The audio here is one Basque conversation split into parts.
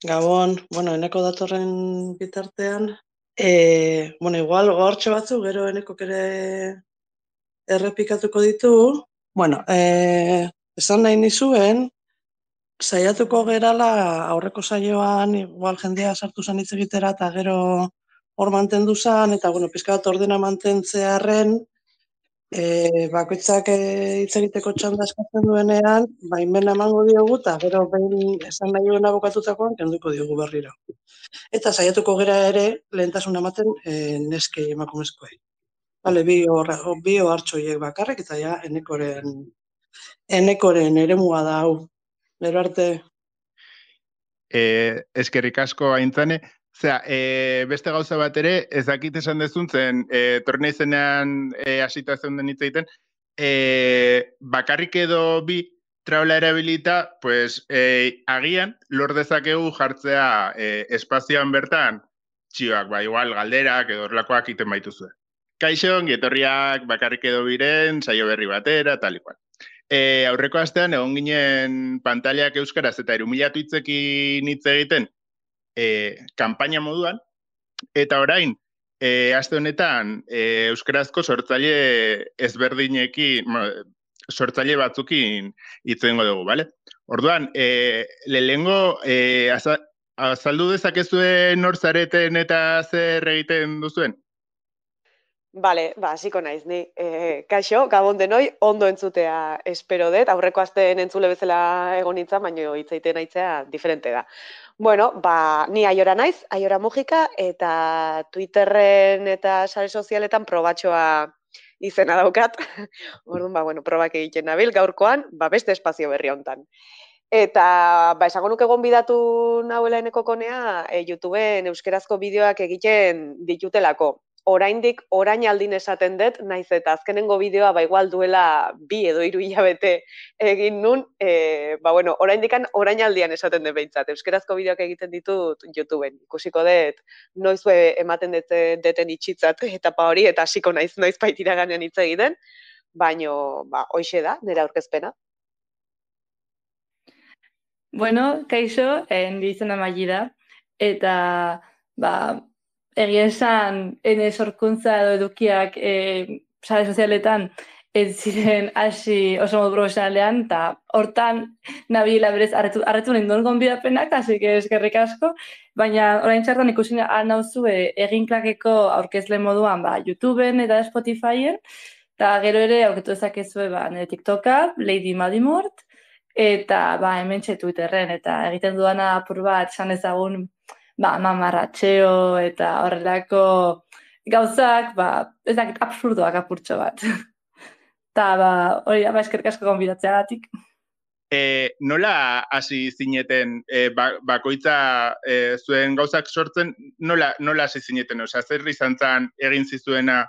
Gabon, bueno, eneko datorren bitartean, e, bueno, igual, gortxo batzu, gero eneko kere errepikatuko ditu. Bueno, e, esan nahi nizuen, saiatuko gerala aurreko saioan, igual jendea sartu zan hitz egitera, eta gero hor mantendu zen, eta, bueno, pizka bat ordena mantentzearen, e, bakoitzak e, hitz egiteko txanda eskatzen duenean, baimen emango diogu eta gero behin esan nahi duena bukatutakoan kenduko diogu berriro. Eta saiatuko gera ere lehentasun ematen e, neske emakumezkoei. Bale, bi horra, bi hartxoiek bakarrik eta ja enekoren enekoren eremua da hau. Bero arte. Eh, eskerrik asko aintzane, e, beste gauza bat ere, ez esan dezun zen, e, torne izenean e, den hitz egiten, e, bakarrik edo bi traula erabilita, pues, e, agian, lor dezakegu jartzea e, espazioan bertan, txioak, ba, igual, galderak edo orlakoak iten baituzue. Kaixo, gietorriak bakarrik edo biren, saio berri batera, tal igual. E, aurreko astean, egon ginen pantaliak euskaraz eta erumilatu hitzekin hitz egiten, e, kanpaina moduan eta orain e, aste honetan e, euskarazko sortzaile ezberdinekin bueno, sortzaile batzukin hitzengo dugu, bale? Orduan, e, lehenengo e, azaldu dezakezuen nor zareten eta zer egiten duzuen? Bale, ba, ziko naiz, ni. E, kaixo, gabon denoi, ondo entzutea espero dut, aurreko azten entzule bezala egon nintzen, baina hitzaiten aitzea diferente da. Bueno, ba, ni aiora naiz, aiora mugika, eta Twitterren eta sare sozialetan probatxoa izena daukat. Orduan, ba, bueno, probak egiten nabil, gaurkoan, ba, beste espazio berri hontan. Eta, ba, esango nuke egon bidatu nahuela eneko konea, e, eh, youtube euskerazko bideoak egiten ditutelako oraindik orain aldin esaten dut, naiz eta azkenengo bideoa ba igual duela bi edo hiru hilabete egin nun, eh, ba bueno, oraindikan orain aldian esaten dut beintzat. Euskerazko bideoak egiten ditut YouTubeen. Ikusiko dut noizue ematen dute deten itxitzat etapa hori eta hasiko naiz noiz bait iraganean hitz egiten, baino ba hoixe da nera aurkezpena. Bueno, kaixo, en eh, dizena mailida eta ba, egia esan, ene sorkuntza edo edukiak e, sare sozialetan, ez ziren hasi oso modu profesionalean, eta hortan nabila berez arretu, arretu nahi duen gonbidapenak, hasi eskerrik asko, baina orain txartan ikusi nahan nauzu eh, egin klakeko aurkezle moduan, ba, YouTubeen eta Spotifyen, eta gero ere aurketu ezakezue ba, nire TikToka, Lady Madimort, eta ba, hemen txetu iterren, eta egiten duana apur bat, esan ezagun, ba, mamarratxeo eta horrelako gauzak, ba, ez dakit, absurdoak apurtxo bat. Eta ba, hori da, ba, eskerkasko E, nola hasi zineten, e, ba, bakoitza e, zuen gauzak sortzen, nola, nola hasi zineten, oza, zer izan zan egin zizuena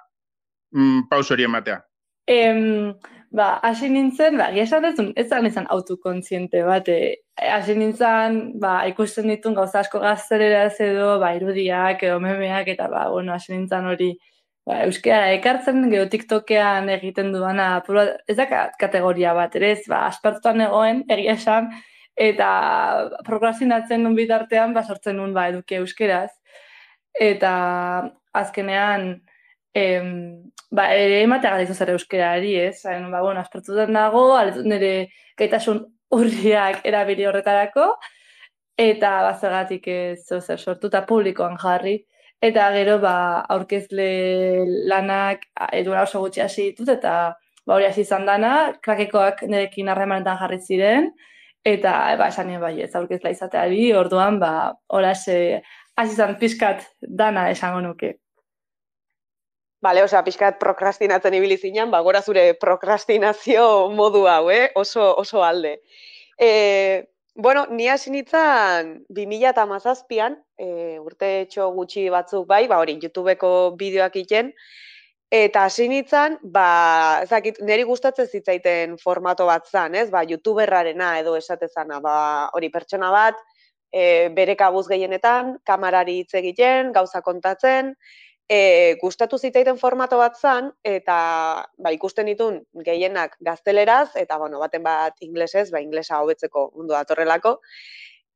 mm, pausori ematea? Em, ba, hasi nintzen, ba, gira esan dezun, ez zan izan autokontziente bat, e, hasi nintzen, ba, ikusten ditun gauza asko gaztelera ez edo, ba, irudiak, edo memeak, eta ba, bueno, hasi nintzen hori, ba, euskera ekartzen, gero tiktokean egiten duana, pura, ez da kategoria bat, ere ez, ba, aspartuan egoen, egia esan, eta prokrastinatzen nun bitartean, ba, sortzen nun, ba, eduke euskeraz, eta azkenean, em, ba, ere ematea gara izazera euskerari, ez? Zain, ba, bueno, aspertu dago, nago, nire gaitasun urriak erabili horretarako, eta bazegatik ez zer sortu, publikoan jarri. Eta gero, ba, aurkezle lanak, edura oso gutxi hasi ditut, eta ba, hori hasi izan dana, krakekoak nirekin harremanetan jarri ziren, eta ba, esan nire bai ez aurkezla izatea izateari, orduan, ba, hori hasi izan pizkat dana esango nuke. Bale, osea, pixkat prokrastinatzen ibili zian ba, gora zure prokrastinazio modu hau, eh? oso, oso alde. E, bueno, ni hasi nintzen, 2000 eta mazazpian, eh, urte etxo gutxi batzuk bai, ba, hori, YouTubeko bideoak iten, eta hasi ba, zakit, niri gustatzen zitzaiten formato bat zan, ez? Ba, YouTuberrarena edo esatezana, ba, hori pertsona bat, e, bere kabuz gehienetan, kamarari hitz egiten, gauza kontatzen, e, gustatu zitaiten formato bat zan, eta ba, ikusten ditun gehienak gazteleraz, eta bueno, baten bat inglesez, ba, inglesa hobetzeko mundu datorrelako,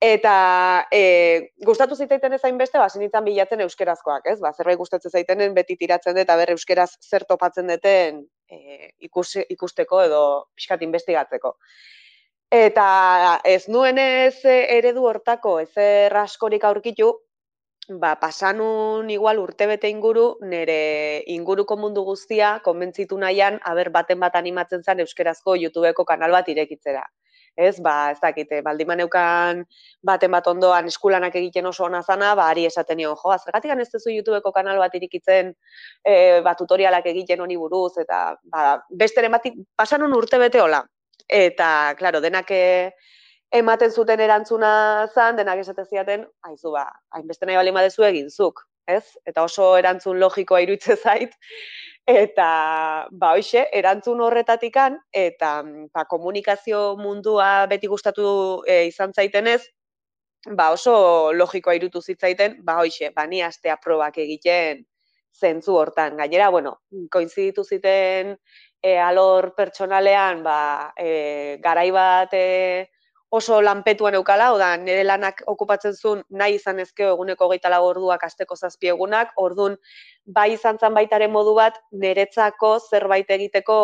Eta e, gustatu zitaiten ezain beste, ba, sinitzen bilatzen euskerazkoak, ez? Ba, zerbait gustatzen zaitenen beti tiratzen dut, eta berre euskeraz zer topatzen duten e, ikusteko edo pixkat inbestigatzeko. Eta ez nuen ez eredu hortako ezer askorik aurkitu, ba, pasanun igual urtebete inguru, nire inguruko mundu guztia, konbentzitu nahian, haber baten bat animatzen zen euskerazko YouTubeko kanal bat irekitzera. Ez, ba, ez dakite, eh, baldiman euken baten bat ondoan eskulanak egiten oso ona zana, ba, ari esaten nion, jo, azergatik ez duzu YouTubeko kanal bat irikitzen, e, eh, ba, tutorialak egiten honi buruz, eta, ba, besteren bat, pasanun urtebete hola. Eta, klaro, denak eh, ematen zuten erantzuna zan, denak esaten ziaten, haizu ba, hainbeste nahi balima dezu egin zuk, ez? Eta oso erantzun logikoa iruditzen zait, eta ba hoxe, erantzun horretatikan, eta ba, komunikazio mundua beti gustatu e, izan zaitenez, ba oso logikoa irutu zitzaiten, ba hoxe, ba ni astea probak egiten zentzu hortan. Gainera, bueno, koinziditu ziten e, alor pertsonalean, ba, e, garaibat, e, oso lanpetuan eukala, oda nire lanak okupatzen zuen nahi izan ezkeo eguneko gehi talago orduak asteko zazpiegunak, orduan bai izan zan baitaren modu bat niretzako zerbait egiteko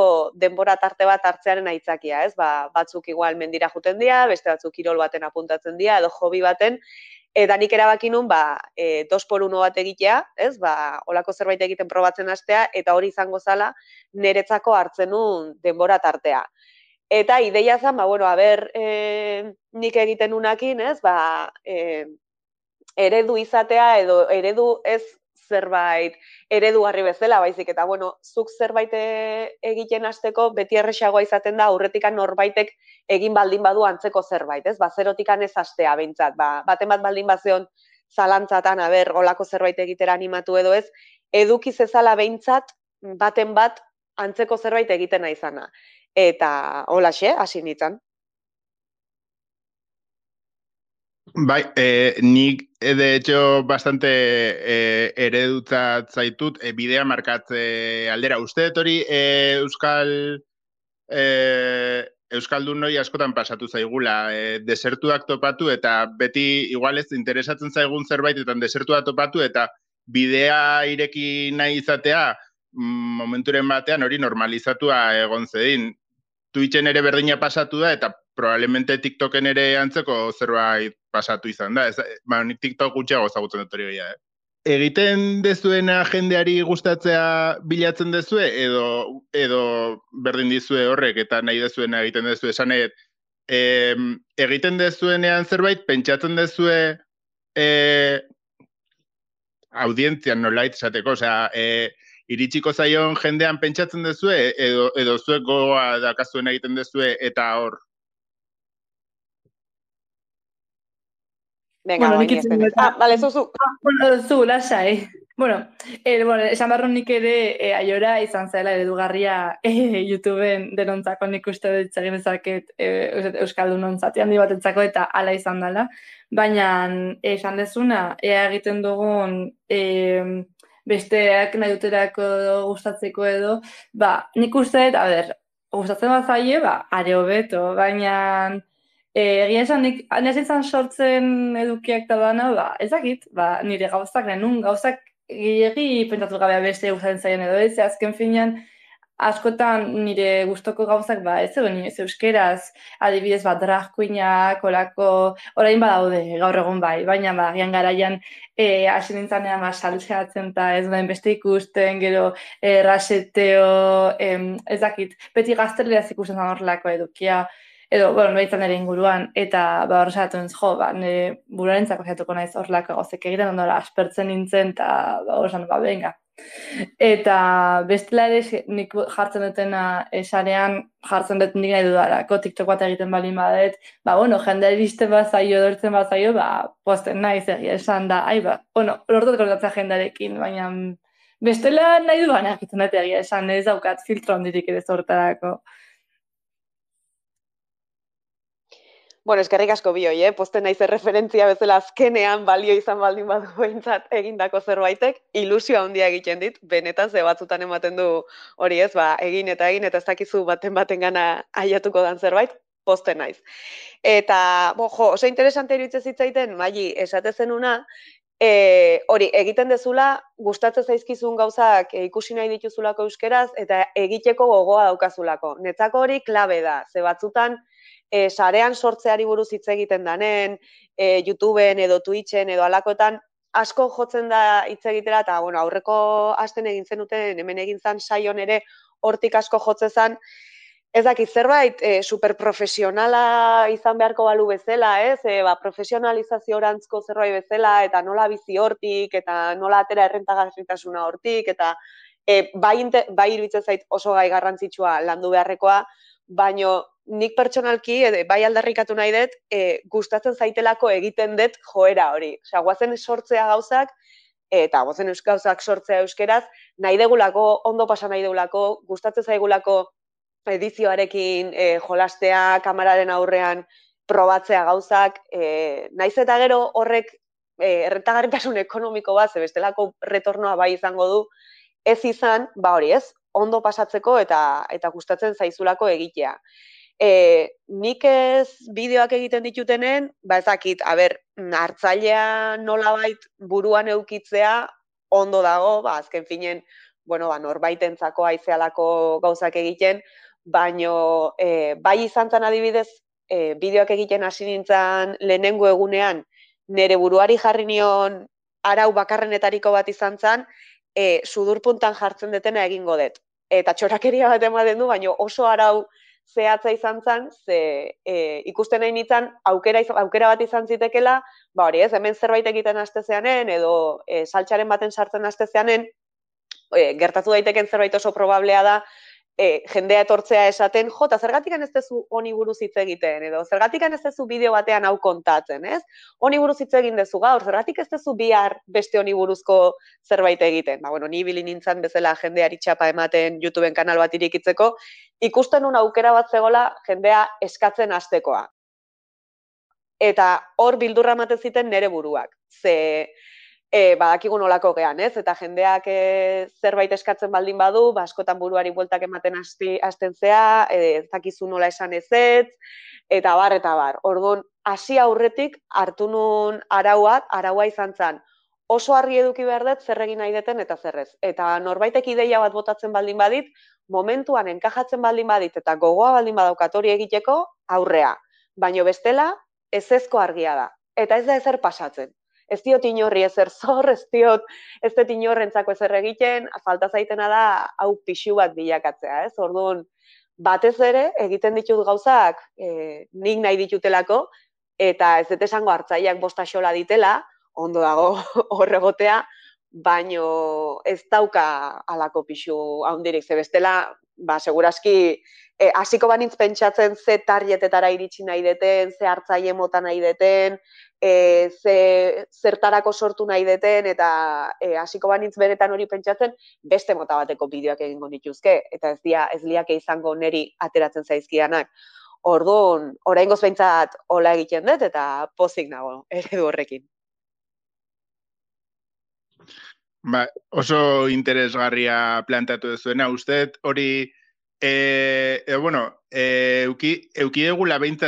denbora tarte bat hartzearen aitzakia, ez? Ba, batzuk igual mendira juten dira, beste batzuk kirol baten apuntatzen dira, edo hobi baten, Eta nik erabaki nun, ba, e, dos uno bat egitea, ez, ba, olako zerbait egiten probatzen hastea, eta hori izango zala, neretzako hartzen nun denbora tartea. Eta ideia zen, ba, bueno, haber e, eh, nik egiten unakin, ez, ba, e, eredu izatea edo eredu ez zerbait eredu garri bezala, baizik, eta bueno, zuk zerbait eh, egiten hasteko beti errexagoa izaten da aurretikan norbaitek egin baldin badu antzeko zerbait, ez, ba, zerotikan ez hastea bintzat, ba, baten bat baldin bazion zalantzatan, haber, olako zerbait egitera animatu edo ez, eduki zezala behintzat, baten bat antzeko zerbait egiten izana eta hola xe, hasi nintzen. Bai, e, nik eh, de hecho bastante e, eh, eredutzat zaitut bidea markatze aldera. Uste etori e, Euskal e, Euskaldun noi askotan pasatu zaigula, e, desertuak topatu eta beti igual ez interesatzen zaigun zerbaitetan desertuak topatu eta bidea ireki nahi izatea mm, momenturen batean hori normalizatua egon zedin. Twitchen ere berdina pasatu da, eta probablemente TikToken ere antzeko zerbait pasatu izan da. Ba, nik TikTok gutxeago ezagutzen dut hori eh? Egiten dezuena jendeari gustatzea bilatzen dezue, edo, edo berdin dizue horrek, eta nahi dezuena egiten dezue esan egin. Egiten dezuenean zerbait, pentsatzen dezue e, eh, audientzian nolait esateko, e, iritsiko zaion jendean pentsatzen dezue, edo, edo zuek goa dakazuen egiten dezue, eta hor. Venga, bueno, nik itzen dut. Ah, bale, zuzu. Ah, bueno, zu, lasai. Bueno, eh, esan barron nik ere e, aiora izan zela eredugarria e, YouTubeen denontzako nik uste dut zegin bezaket e, Euskaldun handi bat eta ala izan dela. Baina esan dezuna, ea egiten dugun e, besteak nahi duterako gustatzeko edo, ba, nik uste, a ber, gustatzen bat zaile, ba, are hobeto, baina, e, egia esan, sortzen edukiak da dana, ba, ezakit, ba, nire gauzak, nenun gauzak, egi pentsatu gabea beste gustatzen zaien edo, ez, azken finean, askotan nire gustoko gauzak ba ez zeuden ez euskeraz adibidez bat kolako holako orain badaude gaur egun bai baina ba garaian eh hasientzanean ba saltzeatzen ta ez da beste ikusten gero erraseteo eh, ez dakit beti gazterlea ikusten da horrelako edukia edo bueno baitan ere inguruan eta ba jo ba nire burarentzako jatuko naiz horrelako gozek egiten ondora aspertzen nintzen ta ba osan ba venga, Eta bestela ere nik jartzen dutena esarean eh, jartzen dut nik nahi dudarako TikTok bat egiten balin badet, ba, bueno, jende zaio, bazaio, dortzen bazaio, ba, posten nahi zegia esan da, ai, ba, bueno, lortot jendarekin, baina bestela nahi du egiten dut egia esan, ez daukat filtro handirik ere zortarako. Bueno, eskerrik asko bi eh? posten naiz erreferentzia bezala azkenean balio izan baldin badu behintzat egindako zerbaitek, ilusio handia egiten dit, benetan ze batzutan ematen du hori ez, ba, egin eta egin eta ez dakizu baten baten gana aiatuko dan zerbait, posten naiz. Eta, bo, jo, oso interesante eruitze zitzaiten, maili esate zenuna, E, hori, egiten dezula, gustatzen zaizkizun gauzak e, ikusi nahi dituzulako euskeraz, eta egiteko gogoa daukazulako. Netzako hori, klabe da, ze batzutan, e, sarean sortzeari buruz hitz egiten danen, e, YouTubeen edo Twitchen edo alakoetan, asko jotzen da hitz egitera, eta bueno, aurreko hasten egin zenuten, hemen egin zan saion ere, hortik asko jotzezan, Ez daki zerbait e, superprofesionala izan beharko balu bezala, ez? E, ba, profesionalizazio orantzko zerbait bezala, eta nola bizi hortik, eta nola atera errentagarritasuna hortik, eta e, bai, bai iruditzen zait oso gai garrantzitsua landu beharrekoa, baino nik pertsonalki, eh, bai aldarrikatu nahi dut, e, gustatzen zaitelako egiten dut joera hori. Osea, guazen sortzea gauzak, eta guazen gauzak sortzea euskeraz, nahi degulako, ondo pasa nahi degulako, gustatzen zaigulako edizioarekin e, jolastea, kamararen aurrean, probatzea gauzak, e, naiz eta gero horrek e, erretagarritasun ekonomiko bat, zebestelako retornoa bai izango du, ez izan, ba hori ez, ondo pasatzeko eta eta gustatzen zaizulako egitea e, nik ez bideoak egiten ditutenen, ba ezakit, a ber, hartzailea nolabait buruan eukitzea ondo dago, ba azken finen, bueno, ba, norbaitentzako aizealako gauzak egiten, baino e, bai izan adibidez, eh bideoak egiten hasi nintzen lehenengo egunean, nere buruari jarri nion arau bakarrenetariko bat izan zan, e, sudurpuntan jartzen detena egingo dut. Eta txorakeria bat ematen du, baino oso arau zehatza izan zen, ze, e, ikusten nahi nintzen, aukera, aukera bat izan zitekela, ba hori ez, hemen zerbait egiten haste zeanen, edo e, baten sartzen azte e, gertatu daiteken zerbait oso probablea da, e, jendea etortzea esaten, jota, eta zergatik ez dezu honi buruz hitz egiten, edo zergatik ez dezu bideo batean hau kontatzen, ez? Honi buruz hitz egin dezu gaur, zergatik ez dezu bihar beste honi buruzko zerbait egiten. Ba, bueno, ni bilin nintzen bezala jendeari txapa ematen YouTubeen kanal bat irikitzeko, ikusten un aukera bat zegola jendea eskatzen astekoa. Eta hor bildurra ziten nere buruak. Ze, e, badakigu nolako gean, ez? Eta jendeak e, zerbait eskatzen baldin badu, ba, askotan buruari bueltak ematen asti, asten zea, e, nola esan ezet, eta bar, eta bar. Orduan, hasi aurretik hartu nun arauak, araua izan zen, oso harri eduki behar dut zer egin nahi deten eta zerrez. Eta norbaitek ideia bat botatzen baldin badit, momentuan enkajatzen baldin badit eta gogoa baldin badaukat hori egiteko aurrea. Baina bestela, ez ezko argia da. Eta ez da ezer pasatzen ez diot inorri ezer zor, ez diot, ez diot inorrentzako ezer egiten, falta zaitena da, hau pixu bat bilakatzea, ez? Orduan, batez ere, egiten ditut gauzak, e, nik nahi ditutelako, eta ez dut esango hartzaileak bosta ditela, ondo dago horregotea, baino ez dauka alako pixu handirik, ze bestela ba, seguraski, e, asiko banintz pentsatzen ze tarjetetara iritsi nahi deten, ze hartzaile mota nahi deten, e, ze zertarako sortu nahi deten, eta e, asiko banintz benetan hori pentsatzen, beste mota bateko bideoak egingo dituzke, eta ez dia, ez liake izango neri ateratzen zaizkianak. Orduan, oraingoz beintzat, hola egiten dut, eta pozik nago, ere horrekin. Ba, oso interesgarria planteatu duzuena, uste hori eh e, bueno, eh uki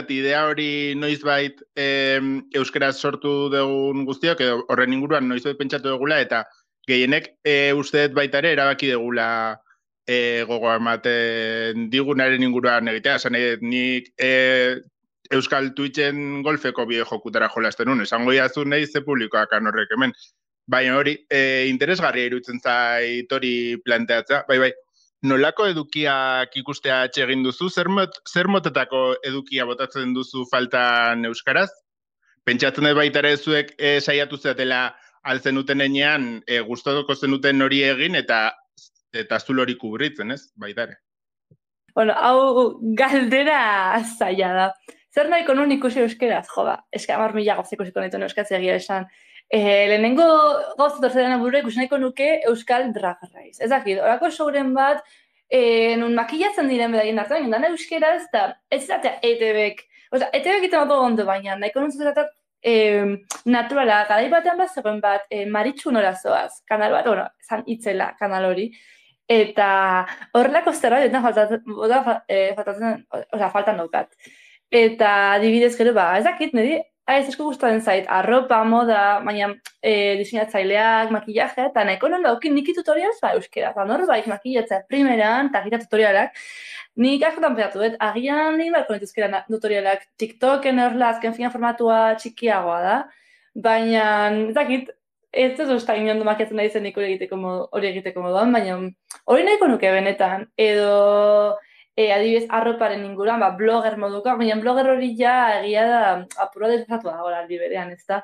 idea hori noizbait e, euskaraz sortu dugun guztiak edo horren inguruan noizbait pentsatu dugula eta gehienek e, uste baita ere erabaki dugula e, gogoa ematen digunaren inguruan egitea nik e, euskal Twitchen golfeko bide jokutara jolasten esango iazu nei ze publikoak hemen. Baina hori, e, interesgarria irutzen zait hori planteatzea, bai, bai. Nolako edukiak ikustea egin duzu, zer, mot, zer motetako edukia botatzen duzu faltan euskaraz? Pentsatzen dut baita ere zuek e, saiatu zatela altzen duten enean, e, gustatuko zenuten hori egin eta eta zul hori kubritzen, ez? Baita ere. Bueno, hau galdera zaila da. Zer nahi nun ikusi euskeraz, jo ba, eska mila zikonetan euskaz esan. Eh, lehenengo goz torzedan aburre nahiko nuke euskal drag race. Ez dakit, orako sauren bat, eh, nun makillatzen diren bedagin hartzen gindan euskera ez da, ez da eta etebek, oza, etebek ito nago gondo baina, nahiko nuntzen naturala, gara batean bat zegoen bat, eh, maritxu nora zoaz, kanal bat, bueno, zan itzela kanal hori, eta horrelako kostera falta eh, faltatzen, eh, oza, faltan nokat. Eta, adibidez gero, ba, ez dakit, nedi, ez esku gustatzen zait arropa, moda, baina eh diseinatzaileak, makillaje eta nahiko nola oke niki tutorials bai euskera. Ba nor bai primeran, eta gira tutorialak. Ni askotan pedatu, pentsatu agian ni bai konektu tutorialak TikToken erlas, fina formatua txikiagoa da. Baina ez dakit, ez ez ustain ondo maketzen maketa nahi zen egiteko hori egiteko moduan, baina hori nahiko nuke benetan edo e, adibidez, arroparen inguruan, ba, blogger moduka, baina blogger hori ja, egia da, apura desbatu da, aldi liberean, ez da.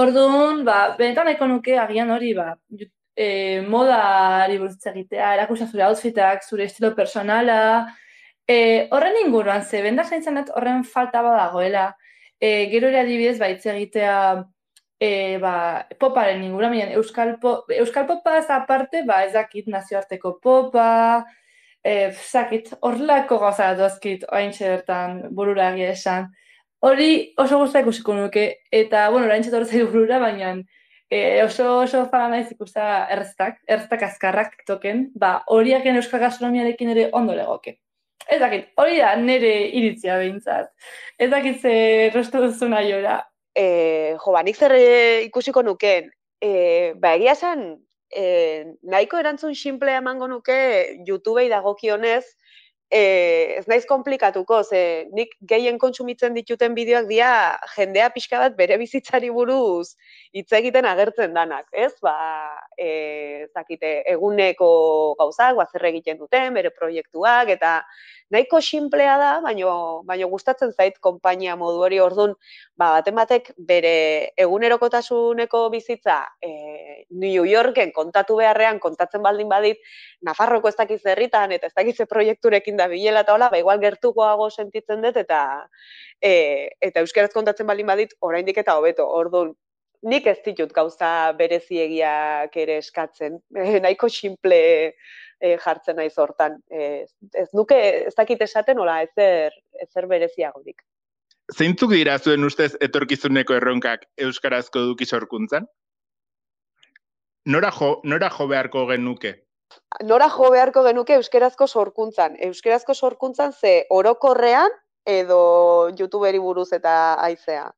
Orduan, ba, benetan eko agian hori, ba, e, eh, moda liburutze egitea, erakusa zure outfitak, zure estilo personala, e, horren inguruan, ze, benda zaintzen dut horren falta badagoela, e, gero ere adibidez, ba, ba, poparen inguruan, euskal, po, euskal popaz aparte, ba, ez dakit nazioarteko popa, e, zakit, horrelako gauza duazkit oain txedertan burura agia esan. Hori oso guztiak ikusiko nuke, eta, bueno, orain txedor zaitu burura, baina e, oso oso fara naiz ikusta erztak, erztak azkarrak token, ba, horiak gen euskal gastronomiarekin ere ondo legoke. Ez dakit, hori da nire iritzia behintzat. Ez dakit ze rostu duzu nahi eh, jo, ba, zer ikusiko nukeen, e, ba, egia esan, e, nahiko erantzun simple emango nuke YouTubei dagokionez, e, ez naiz komplikatuko, ze nik gehien kontsumitzen dituten bideoak dira jendea pixka bat bere bizitzari buruz hitz egiten agertzen danak, ez? Ba, e, eh, zakite, eguneko gauzak, bazer egiten duten, bere proiektuak eta nahiko sinplea da, baino, baino gustatzen zait konpainia modu hori orduan, ba, baten batek bere egunerokotasuneko bizitza e, New Yorken kontatu beharrean, kontatzen baldin badit, Nafarroko ez dakiz herritan eta ez dakiz proiekturekin da bilela eta hola, ba, igual gertukoago sentitzen dut eta e, eta euskaraz kontatzen baldin badit, oraindik eta hobeto, orduan, nik ez ditut gauza bereziegiak ere eskatzen, eh, nahiko simple eh, jartzen naiz hortan. Eh, ez nuke, ez dakit esaten, hola, ezer, ezer bereziagorik. Zeintzuk dira zuen ustez etorkizuneko erronkak euskarazko eduki sorkuntzan? Nora jo, beharko genuke? Nora jo beharko genuke euskarazko sorkuntzan? Euskarazko sorkuntzan ze orokorrean edo youtuberi buruz eta aizea?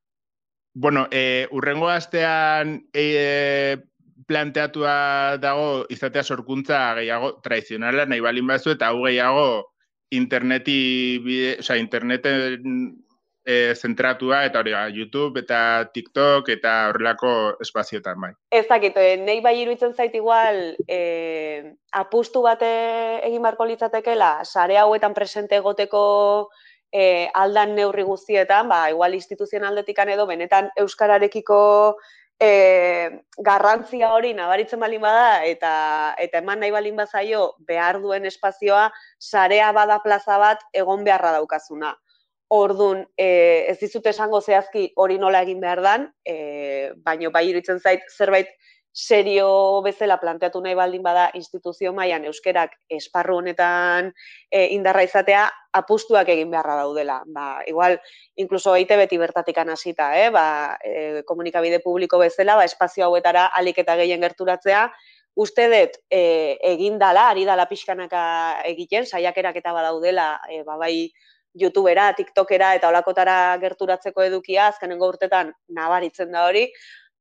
Bueno, e, eh, urrengo astean e, planteatua dago izatea sorkuntza gehiago tradizionala nahi balin bazu eta hau gehiago interneti, bide, interneten e, zentratua eta hori YouTube eta TikTok eta horrelako espazioetan bai. Ez dakit, nahi bai iruditzen zait igual eh, apustu bate egin barko litzatekela, sare hauetan presente egoteko e, aldan neurri guztietan, ba, igual instituzionaldetikan edo, benetan Euskararekiko e, garrantzia hori nabaritzen balin bada, eta, eta eman nahi balin bazaio behar duen espazioa, sarea bada plaza bat egon beharra daukazuna. Ordun e, ez dizute esango zehazki hori nola egin behar dan, e, baino bai iruditzen zait zerbait serio bezala planteatu nahi baldin bada instituzio mailan euskerak esparru honetan e, indarra izatea apustuak egin beharra daudela. Ba, igual incluso eite beti bertatik hasita, eh, ba, e, komunikabide publiko bezala, ba, espazio hauetara alik eta gehien gerturatzea, uste dut e, egin dala, ari dala pixkanaka egiten, saiakerak eta badaudela, e, ba, bai, YouTubera, TikTokera eta olakotara gerturatzeko edukia, azkenengo urtetan nabaritzen da hori,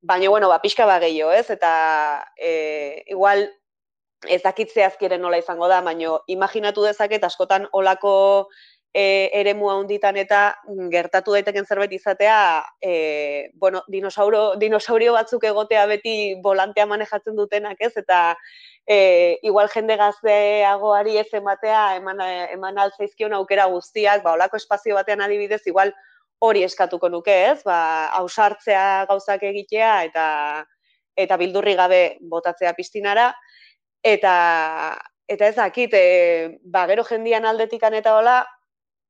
baina, bueno, ba, ba gehiago, ez? Eta, e, igual, ez dakitze azkiren nola izango da, baina imaginatu dezaket askotan olako e, ere mua honditan eta gertatu daiteken zerbait izatea, e, bueno, dinosauro, dinosaurio batzuk egotea beti volantea manejatzen dutenak, ez? Eta, e, igual jende gazteagoari ez ematea, eman, eman alzaizkion aukera guztiak, ba, olako espazio batean adibidez, igual, hori eskatuko nuke, ez? Ba, ausartzea gauzak egitea eta eta bildurri gabe botatzea piztinara eta eta ez dakit, eh, ba, gero jendian aldetikan eta hola,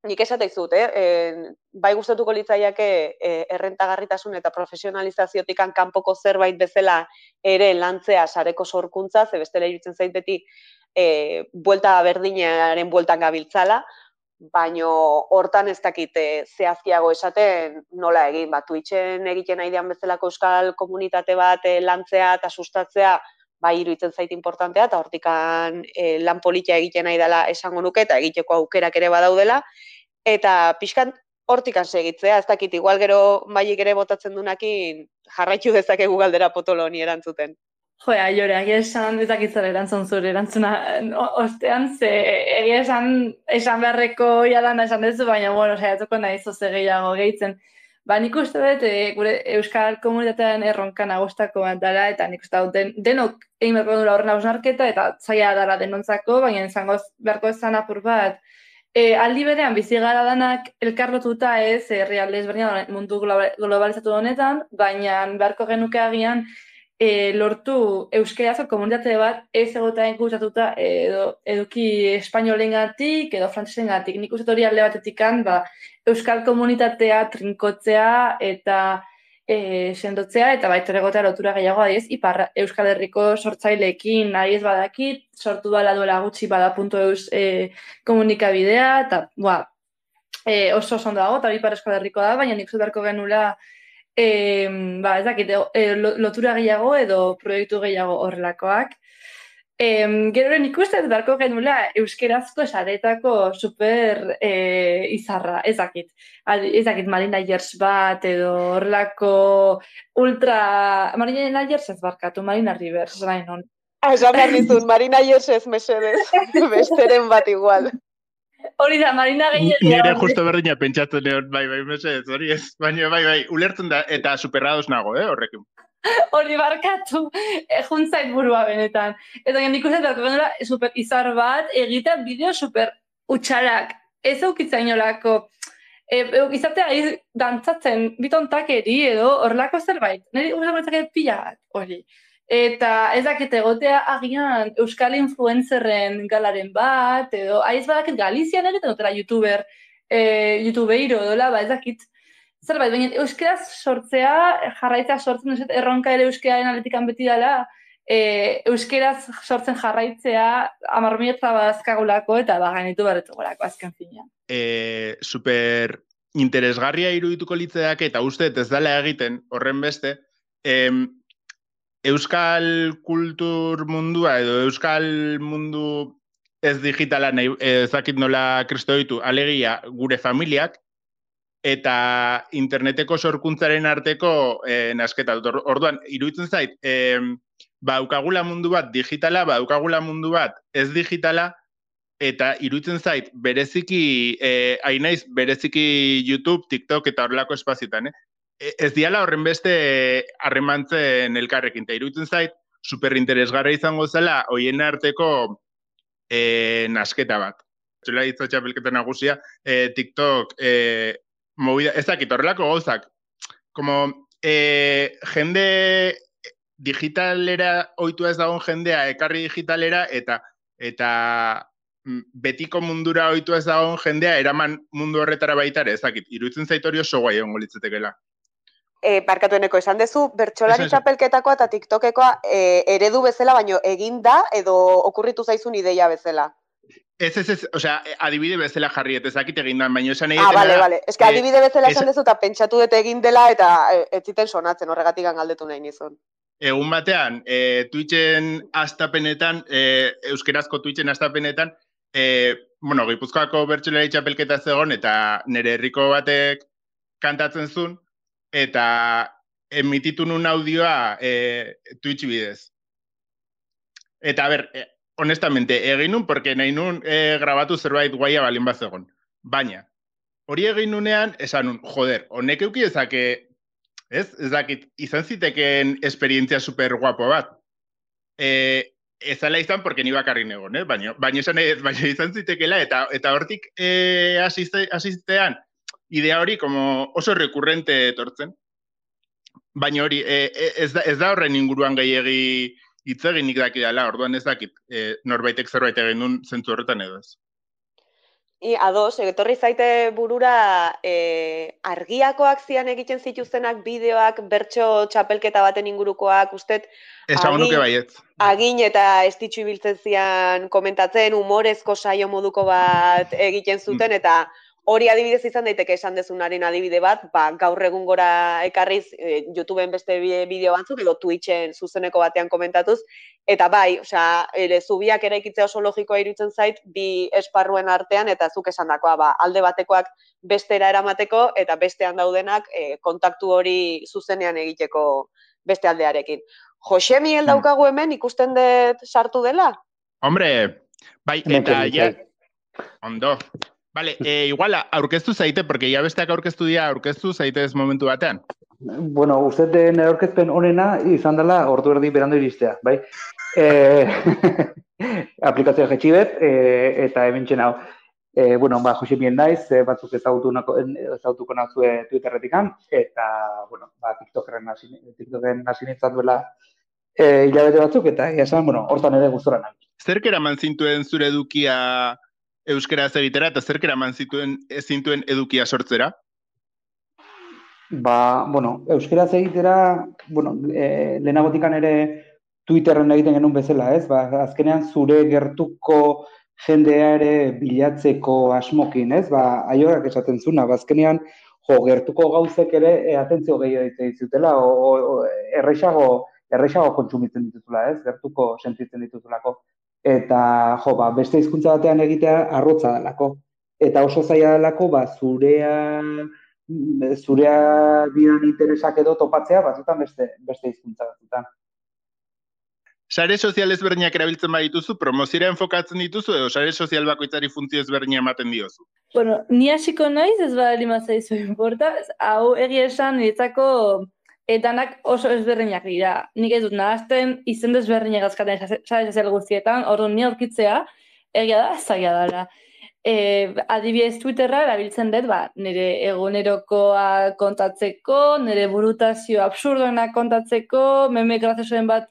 nik esate zut. eh? bai gustatuko litzaiake e, eh, errentagarritasun eta profesionalizaziotik kanpoko zerbait bezala ere lantzea sareko sorkuntza, ze bestela irutzen zait beti e, buelta berdinaren bueltan gabiltzala, baino hortan ez dakit eh, zehazkiago esaten nola egin bat Twitchen egiten nahi bezalako euskal komunitate bat eh, lantzea eta sustatzea bai iruditzen zaite importantea eta hortikan e, lan politia egiten nahi dela esango nuke eta egiteko aukerak ere badaudela eta pixkan hortikan segitzea ez dakit igual gero mailik ere botatzen dunakin jarraitu dezakegu galdera potoloni erantzuten Jo, jore, egia esan ezakitzen erantzun zure, erantzuna ostean, ze egia esan, esan beharreko jadan esan dezu, baina, bueno, saiatuko nahi zoze gehiago gehitzen. Ba, nik uste dut, eh, gure Euskal Komunitatean erronka nagoztako bat dara, eta nik uste dut, denok egin beharko dura horren ausnarketa, eta zaila dara denontzako, baina izango berko ezan apur bat, E, aldi berean bizi gara danak elkarlotuta ez eh, herrialdez berdin mundu globalizatu honetan, baina beharko genuke agian e, lortu euskerazko komunitate bat ez egotan ikusatuta edo eduki espainolengatik edo frantzesengatik. Nik uste hori alde batetik ba, euskal komunitatea trinkotzea eta e, sendotzea eta baita gotea lotura gehiago adiez, ipar euskal herriko sortzailekin nahi ez badakit, sortu bala duela gutxi bada puntu eus e, komunikabidea eta, ba, e, oso oso dago, eta bi euskal herriko da, baina nik zutarko genula e, ba, ez dakit, e, lotura gehiago edo proiektu gehiago horrelakoak. E, gero horren ikustez, barko genula, euskerazko esaretako super e, izarra, ez dakit. Ez dakit, Marina Jers bat edo horrelako ultra... Marina Jers ez barkatu, Marina Rivers, bai, non. Ah, esan behar dizun, Marina Jers ez mesedez, besteren bat igual. Hori da, Marina Gehiagia. Nire hori. justo berdina pentsatzen egon, bai, bai, hori ez. Baina, bai, bai, ulertzen da, eta superrados nago, eh, horrekin. Hori barkatu, eh, juntzait burua benetan. Eta gen ikusten dut, gondola, super izar bat, egitea bideo super utxalak. Ez aukitza inolako. E, izatea, dantzatzen, bitontak eri, edo, horlako zerbait. Nire, gure pila hori. Eta ez dakit egotea agian euskal influencerren galaren bat, edo aiz ah, badakit Galizian egiten dutela youtuber, e, youtubeiro dola, ba ez dakit. Zerbait, baina euskera sortzea, jarraitza sortzen, ez erronka ere euskearen aletikan beti dela, e, eh, euskeraz sortzen jarraitzea amarmietza bazkagulako eta baganitu gulako, azken finean. E, super interesgarria irudituko litzeak eta uste ez dela egiten horren beste, em, euskal kultur mundua edo euskal mundu ez digitala nahi, ezakit nola kristo ditu, alegia gure familiak, eta interneteko sorkuntzaren arteko e, eh, nasketa. Orduan, iruditzen zait, e, baukagula mundu bat digitala, baukagula mundu bat ez digitala, eta iruditzen zait, bereziki, e, bereziki YouTube, TikTok eta horrelako espazietan, eh? ez diala horren beste eh, harremantzen elkarrekin. Ta iruditzen zait, superinteresgarra izango zela, hoien arteko e, nasketa bat. Zula izo txapelketa nagusia, e, TikTok, eh movida, ez dakit horrelako gozak. Como, e, jende digitalera oitu ez dagoen jendea ekarri digitalera eta eta mm, betiko mundura oitu ez dagoen jendea eraman mundu horretara baita ere dakit, iruditzen zait hori oso egongo eh, barkatueneko esan dezu, bertxolari txapelketakoa eta tiktokekoa eh, eredu bezala, baino egin da edo okurritu zaizun ideia bezala. Ez, ez, ez, osea, adibide bezala jarri, eta ezakit egin da, baina esan egin Ah, bale, bale, ez adibide bezala esan dezu eta pentsatu dut egin dela eta e, ez ziten sonatzen horregatik galdetu nahi nizun. Egun batean, e, Twitchen astapenetan, e, euskerazko Twitchen astapenetan, e, bueno, gipuzkoako bertxelari txapelketa zegoen, eta nere herriko batek kantatzen zuen, eta emititu nun audioa e, Twitch bidez. Eta ber, eh, honestamente, egin nun, porque nahi nun e, grabatu zerbait guaia balin bat zegoen. Baina, hori egin nunean, esan nun, joder, honek euki ez, dakit izan ziteken esperientzia super guapo bat. E, Ez ala izan, porque ni bakarri negon, eh? baina izan, izan zitekela, eta eta hortik e, asiste, asistean, idea hori como oso recurrente etortzen. Baina hori, e, e ez, da, ez da horren inguruan gehiagi hitz egin nik daki dela, orduan ez dakit e, norbaitek zerbait egin duen zentzu horretan edo ez. I, ados, etorri zaite burura e, argiakoak zian egiten zituztenak bideoak, bertso txapelketa baten ingurukoak, ustet agin, agin eta estitxu ibiltzen zian komentatzen, humorezko saio moduko bat egiten zuten, mm. eta Hori adibidez izan daiteke esan dezunaren adibide bat, ba, gaur egun gora ekarriz e, YouTubeen beste bideo batzuk edo Twitchen zuzeneko batean komentatuz eta bai, osea, ere zubiak eraikitzea oso logikoa irutzen zait bi esparruen artean eta zuk esandakoa, ba, alde batekoak bestera eramateko eta bestean daudenak e, kontaktu hori zuzenean egiteko beste aldearekin. Jose hmm. daukagu daukago hemen ikusten dut sartu dela? Hombre, bai, eta ja Ondo, Vale, e, igual aurkeztu zaite, porque ya besteak aurkeztu dira, aurkeztu zaite ez momentu batean. Bueno, usted den aurkezpen onena izan dela ordu erdi berando iristea, bai? E, eh, Aplikazioa jetxibet, e, eh, eta hemen txena hau. E, bueno, ba, Jose Naiz, batzuk ezautuko nahi zuen Twitterretik eta, bueno, ba, TikTokeren nazi duela hilabete e, batzuk, eta, esan bueno, hortan ere guztoran nahi. Zerkera zintuen zure edukia euskera egitera eta zer eman zituen ezintuen edukia sortzera? Ba, bueno, euskera egitera, bueno, e, lehenagotikan ere Twitterren egiten genuen bezala, ez? Ba, azkenean zure gertuko jendea ere bilatzeko asmokin, ez? Ba, aiorak esaten zuna, ba, azkenean, jo, gertuko gauzek ere e, atentzio gehiago ditu ditutela, o, o, o kontsumitzen ditutela, ez? Gertuko sentitzen ditutelako eta jo, ba, beste hizkuntza batean egitea arrotza delako. Eta oso zaila delako, ba, zurea zurea interesak edo topatzea, batzutan beste, beste izkuntza batzutan. Sare sozial ezberdinak erabiltzen badituzu, promoziera enfokatzen dituzu edo sare sozial bakoitzari funtzio ezberdina ematen diozu? Bueno, ni hasiko naiz ez badalima zaizu importa, hau egia esan etanak oso ezberdinak dira. Nik ez dut nahazten, izen desberdinak azkaten esatzen esatzen guztietan, hor dut aurkitzea, egia da, zaila dara. Eh, adibidez Twitterra erabiltzen dut, ba, nire egunerokoa kontatzeko, nire burutazio absurdoena kontatzeko, meme grazesoen bat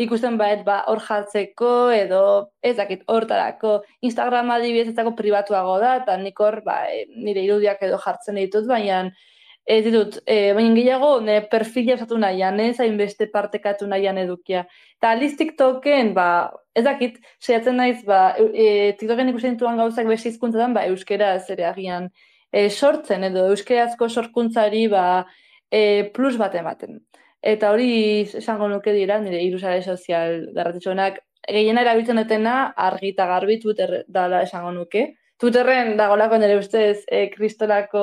ikusten baet ba, hor jartzeko, edo ez dakit hortarako. Instagram adibidez ezako pribatuago da, eta nik hor ba, e, nire irudiak edo jartzen ditut, baina Ez ditut, e, baina gehiago ne perfilia osatu nahian, ez hainbeste partekatu nahian edukia. Eta aliz TikToken, ba, ez dakit, seiatzen naiz, ba, e, TikToken ikusten dituan gauzak beste izkuntzatan, ba, euskera ere agian e, sortzen, edo euskerazko sorkuntzari, ba, e, plus bat ematen. Eta hori esango nuke dira, nire irusare sozial garratitzonak, gehiena erabiltzen dutena, argi eta garbi, dala esango nuke. Twitterren, dagolako nire ustez, e, kristolako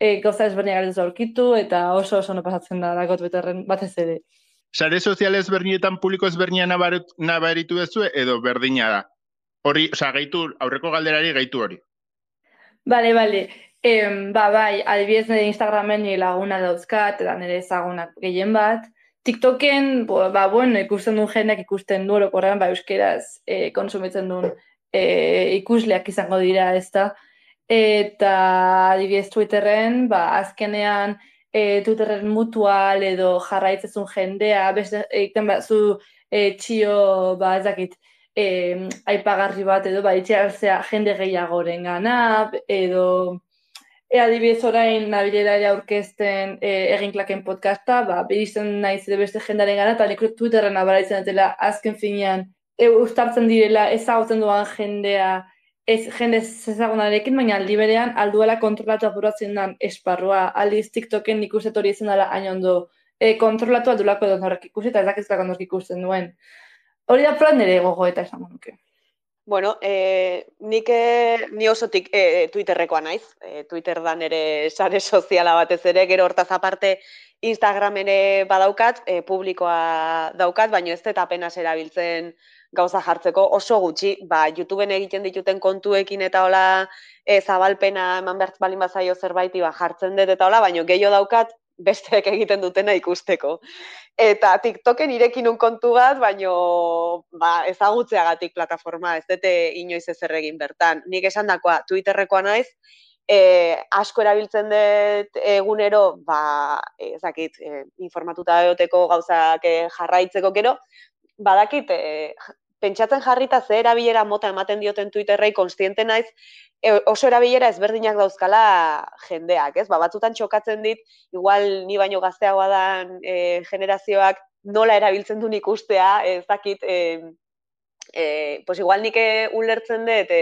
e, goza ezberdinak ez eta oso oso no pasatzen da dakot beterren batez ere. Sare sozial ezberdinetan publiko ezberdina nabaritu dezue edo berdina da? Hori, oza, gaitu, aurreko galderari gaitu hori. Bale, bale. Em, ba, bai, adibidez nire Instagramen nire laguna dauzkat, eta nire ezagunak gehien bat. TikToken, ba, bueno, ikusten duen jendeak ikusten du orokorren, ba, euskeraz e, eh, konsumitzen duen e, ikusleak izango dira, ezta, eta adibidez Twitterren, ba, azkenean e, Twitterren mutual edo jarraitzezun jendea, beste egiten bat zu e, txio, ba, aipagarri bat edo, ba, jende gehiagoren ap, edo, e, adibidez orain, nabilera ere aurkezten e, egin klaken podcasta, ba, bilizten naiz edo beste jendaren gana, eta nik Twitterren abaraitzen dela azken finean, e, direla direla, ezagutzen duan jendea, ez jenez ezagunarekin, baina aldi berean alduela kontrolatu apuratzen den esparrua, aldiz tiktoken ikuset hori izan da hain ondo, e, kontrolatu aldulako edo norrak ikusi eta ez ikusten duen. Hori da plan nire gogo eta esan Bueno, eh, nik e, ni oso eh, Twitterrekoa naiz. Eh, Twitter da nere sare soziala batez ere, gero hortaz aparte Instagram ere badaukat, eh, publikoa daukat, baina ez eta apenas erabiltzen gauza jartzeko oso gutxi, ba, YouTubeen egiten dituten kontuekin eta hola e, zabalpena eman behar balin bazaio zerbaiti ba, jartzen dut eta hola, baino gehiago daukat besteek egiten dutena ikusteko. Eta TikToken irekin un kontu bat, baino ba, ezagutzeagatik plataforma, ez dute inoiz ez egin bertan. Nik esan dakoa, Twitterrekoa naiz, e, asko erabiltzen dut egunero, ba, eh, ezakit, e, informatuta egoteko gauzak jarraitzeko gero, badakit e, pentsatzen jarrita ze erabilera mota ematen dioten Twitterrei kontziente naiz e, oso erabilera ezberdinak dauzkala jendeak, ez? Ba, batzutan txokatzen dit, igual ni baino gazteagoa dan e, generazioak nola erabiltzen du ikustea, e, ez dakit, e, e, pues igual nike ulertzen dut e,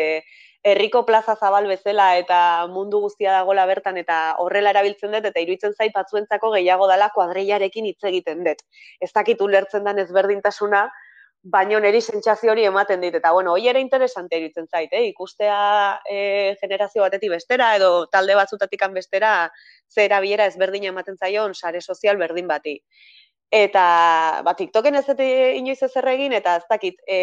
herriko plaza zabal bezala eta mundu guztia dagola bertan eta horrela erabiltzen dut eta iruitzen zait batzuentzako gehiago dela kuadrilarekin hitz egiten dut. Ez dakit ulertzen den ezberdintasuna, Baino neri sentsazio hori ematen dit eta bueno, hoi ere interesante iritzen zait, eh? ikustea e, generazio batetik bestera edo talde batzutatik bestera ze erabilera ezberdina ematen zaion sare sozial berdin bati. Eta ba TikToken ez inoiz ez erregin, egin eta ez dakit, e,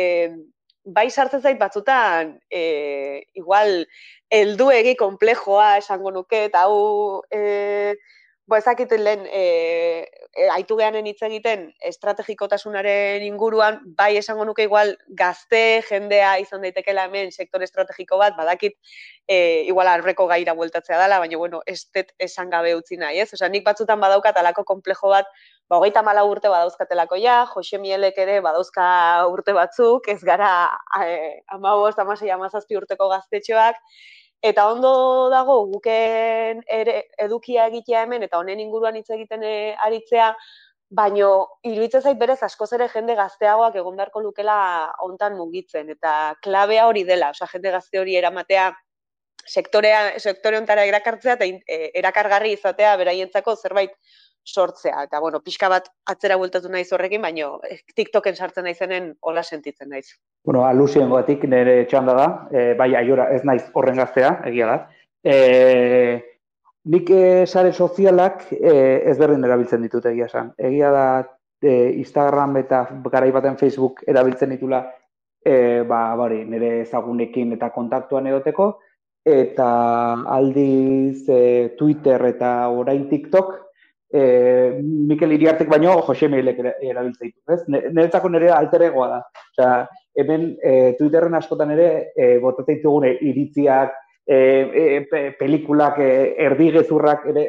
bai sartzen zait batzutan e, igual elduegi komplejoa esango nuke eta hau eh bo, ezakitu lehen, e, e, aitu gehanen hitz egiten, estrategikotasunaren inguruan, bai esango nuke igual gazte jendea izan daitekela hemen sektor estrategiko bat, badakit, e, igual arreko gaira bueltatzea dela, baina, bueno, estet esan gabe utzi nahi, ez? Osa, nik batzutan badaukat alako komplejo bat, ba, hogeita mala urte badauzkatelako ja, Jose Mielek ere badauzka urte batzuk, ez gara e, amabost, amasei, amazazpi urteko gaztetxoak, eta ondo dago guken ere, edukia egitea hemen eta honen inguruan hitz egiten eh, aritzea baino iruditzen zait berez askoz ere jende gazteagoak egon beharko lukela hontan mugitzen eta klabea hori dela, osea jende gazte hori eramatea sektorea sektore hontara erakartzea eta eh, erakargarri izatea beraientzako zerbait sortzea. Eta, bueno, pixka bat atzera bueltatu naiz horrekin, baina eh, TikToken sartzen naizenen hola sentitzen naiz. Bueno, alusien nire txanda da, e, bai, aiora ez naiz horren gaztea, egia da. E, nik e, sare sozialak e, ez berdin erabiltzen ditut, egia esan. Egia da, Instagram eta garai baten Facebook erabiltzen ditula, e, ba, bari, nire ezagunekin eta kontaktuan egoteko, eta aldiz Twitter eta orain TikTok, e, Mikel Iriartek baino Jose Meilek erabiltzen ditu, ez? Neretzako nere alteregoa da. Osea, hemen e, Twitterren askotan ere e, botatzen ditugun iritziak, e, e, pelikulak e, erdi ere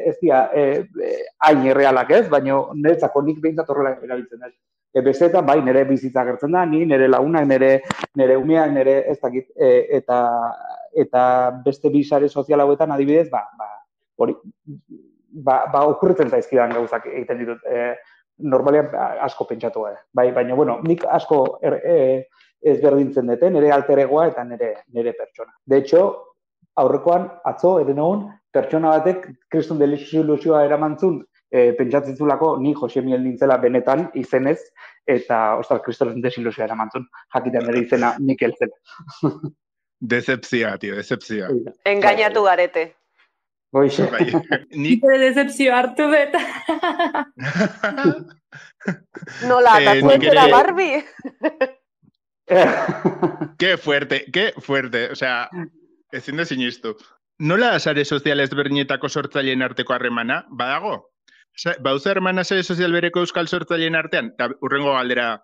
ez dira e, e, hain errealak, ez? Baino neretzako nik beintzat horrela erabiltzen da. E, bestetan, bai, nire bizitza gertzen da, ni, nire lagunak, nire, nire umeak, nire ez dakit, e, eta, eta beste bizare sozial hauetan adibidez, ba, ba, hori, ba, ba okurritzen zaizkidan gauzak egiten ditut, e, normalean asko pentsatu gara. Bai, baina, bueno, nik asko er, e, eh, ez berdintzen dute, nire alteregoa eta nire, nire pertsona. De hecho, aurrekoan, atzo, ere egun pertsona batek, kristun delizio ilusioa eramantzun, E, eh, pentsatzen zulako, ni Jose Miel nintzela benetan izenez, eta ostras, kristun zentez ilusioa eramantzun, jakiten nire izena Mikel zela. Dezeptzia, tio, dezeptzia. Engainatu garete. Hoxe. Bai. Ni de hartu no Nola, eh, Barbie. Ke fuerte, ke fuerte. O sea, ezin dezin No Nola sare sozialez berdinetako sortzaileen arteko harremana? Badago? Bauza hermana sare sozial bereko euskal sortzaileen artean? Ta, urrengo galdera.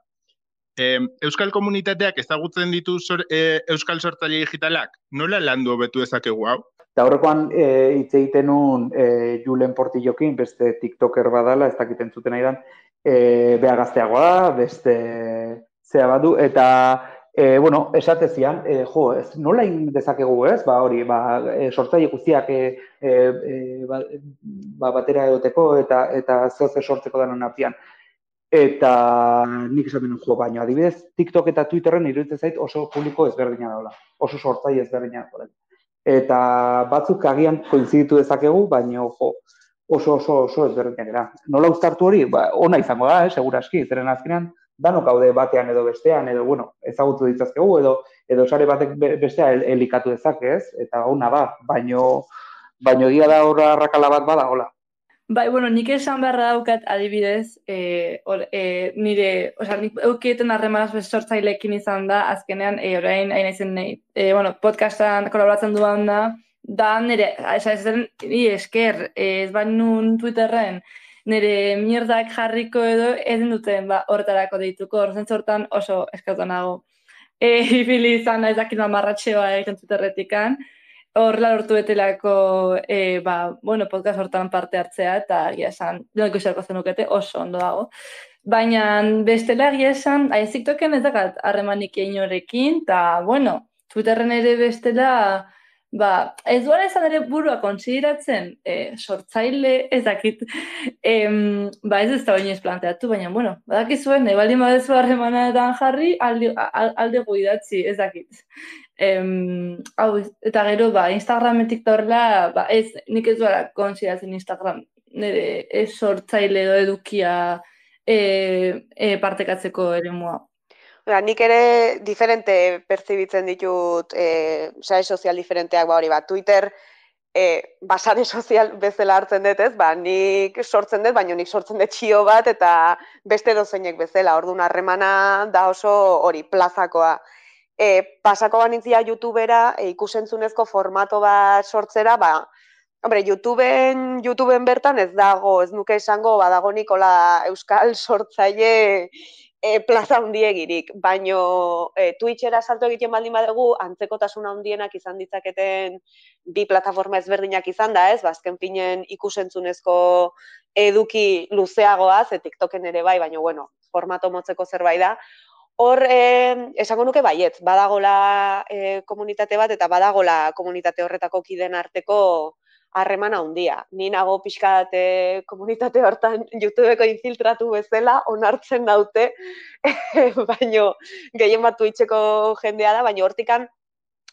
Eh, euskal komunitateak ezagutzen ditu eh, euskal sortzaile digitalak? Nola landu hobetu dezakegu hau? Eta horrekoan e, eh, hitz egiten e, Julen Portillokin, beste TikToker badala, ez dakiten zuten aidan, e, eh, gazteagoa da, beste zea badu, eta e, bueno, esatezian, jo, ez, nola egin dezakegu ez, ba hori, ba, e, sortzaile guztiak e, ba, batera egoteko eta eta zehote sortzeko da nonapian. Eta nik esan jo baino, adibidez, TikTok eta Twitterren iruditzen zait oso publiko ezberdina daula, oso sortzaile ezberdina daula eta batzuk agian koinciditu dezakegu, baina oso oso oso ezberdinak era. Nola uztartu hori? Ba, ona izango da, eh, seguraski, zeren azkenan danok kaude batean edo bestean edo bueno, ezagutu ditzakegu, edo edo sare batek bestea el, elikatu dezake, ez? Eta ona da, baino baino dia da horra arrakala bat bada, hola. Bai, bueno, nik esan beharra daukat adibidez, e, eh, or, e, eh, nire, oza, nik eukieten arremaraz bezortzailekin izan da, azkenean, e, orain, hain aizen bueno, podcastan kolaboratzen duan da, da nire, aza, ez den, esker, ez bain nun Twitterren, nire mierdak jarriko edo, ez duten, ba, horretarako deituko, horretzen sortan oso eskatu nago. E, ibili izan, ez dakit mamarratxe ba, egiten Twitterretikan, hor lortu betelako e, ba, bueno, podcast hortan parte hartzea eta ja esan, jo zenukete, oso ondo dago. Baina bestela ja esan, ai TikToken ez dakat harremanik horrekin, ta bueno, Twitterren ere bestela Ba, ez duan izan ere burua konsideratzen, e, eh, sortzaile, ez dakit, e, ba ez ez da hori planteatu, baina, bueno, badakizuen, nahi baldin badezu harremanetan jarri, aldi, idatzi, ez dakit em, hau, eta gero, ba, Instagrametik da horrela, ba, ez, nik ez duara konsidatzen Instagram, nire, ez sortzaile edo edukia e, e partekatzeko ere mua. nik ere diferente percibitzen ditut e, sozial diferenteak, ba, hori, ba, Twitter, e, basare sozial bezala hartzen dut, ez? Ba, nik sortzen dut, baina nik sortzen dut txio bat, eta beste dozeinek bezala, orduan harremana da oso hori plazakoa e, pasako banintzia youtubera e, ikusentzunezko formato bat sortzera, ba, hombre, youtuben, YouTubeen bertan ez dago, ez nuke esango, badago nikola euskal sortzaile e, plaza hundiegirik, baino e, Twitchera salto egiten baldin badugu, antzekotasuna hundienak izan ditzaketen bi plataforma ezberdinak izan da, ez, bazken ba, finen ikusentzunezko eduki luzeagoaz, e, TikToken ere bai, baino, bueno, formato motzeko zerbait da, Hor, eh, esango nuke baiet, badagola eh, komunitate bat eta badagola komunitate horretako kiden arteko harremana handia. Ni nago pixka eh, komunitate hortan YouTubeko infiltratu bezala onartzen daute, baino gehien bat tuitzeko jendea da, baino hortikan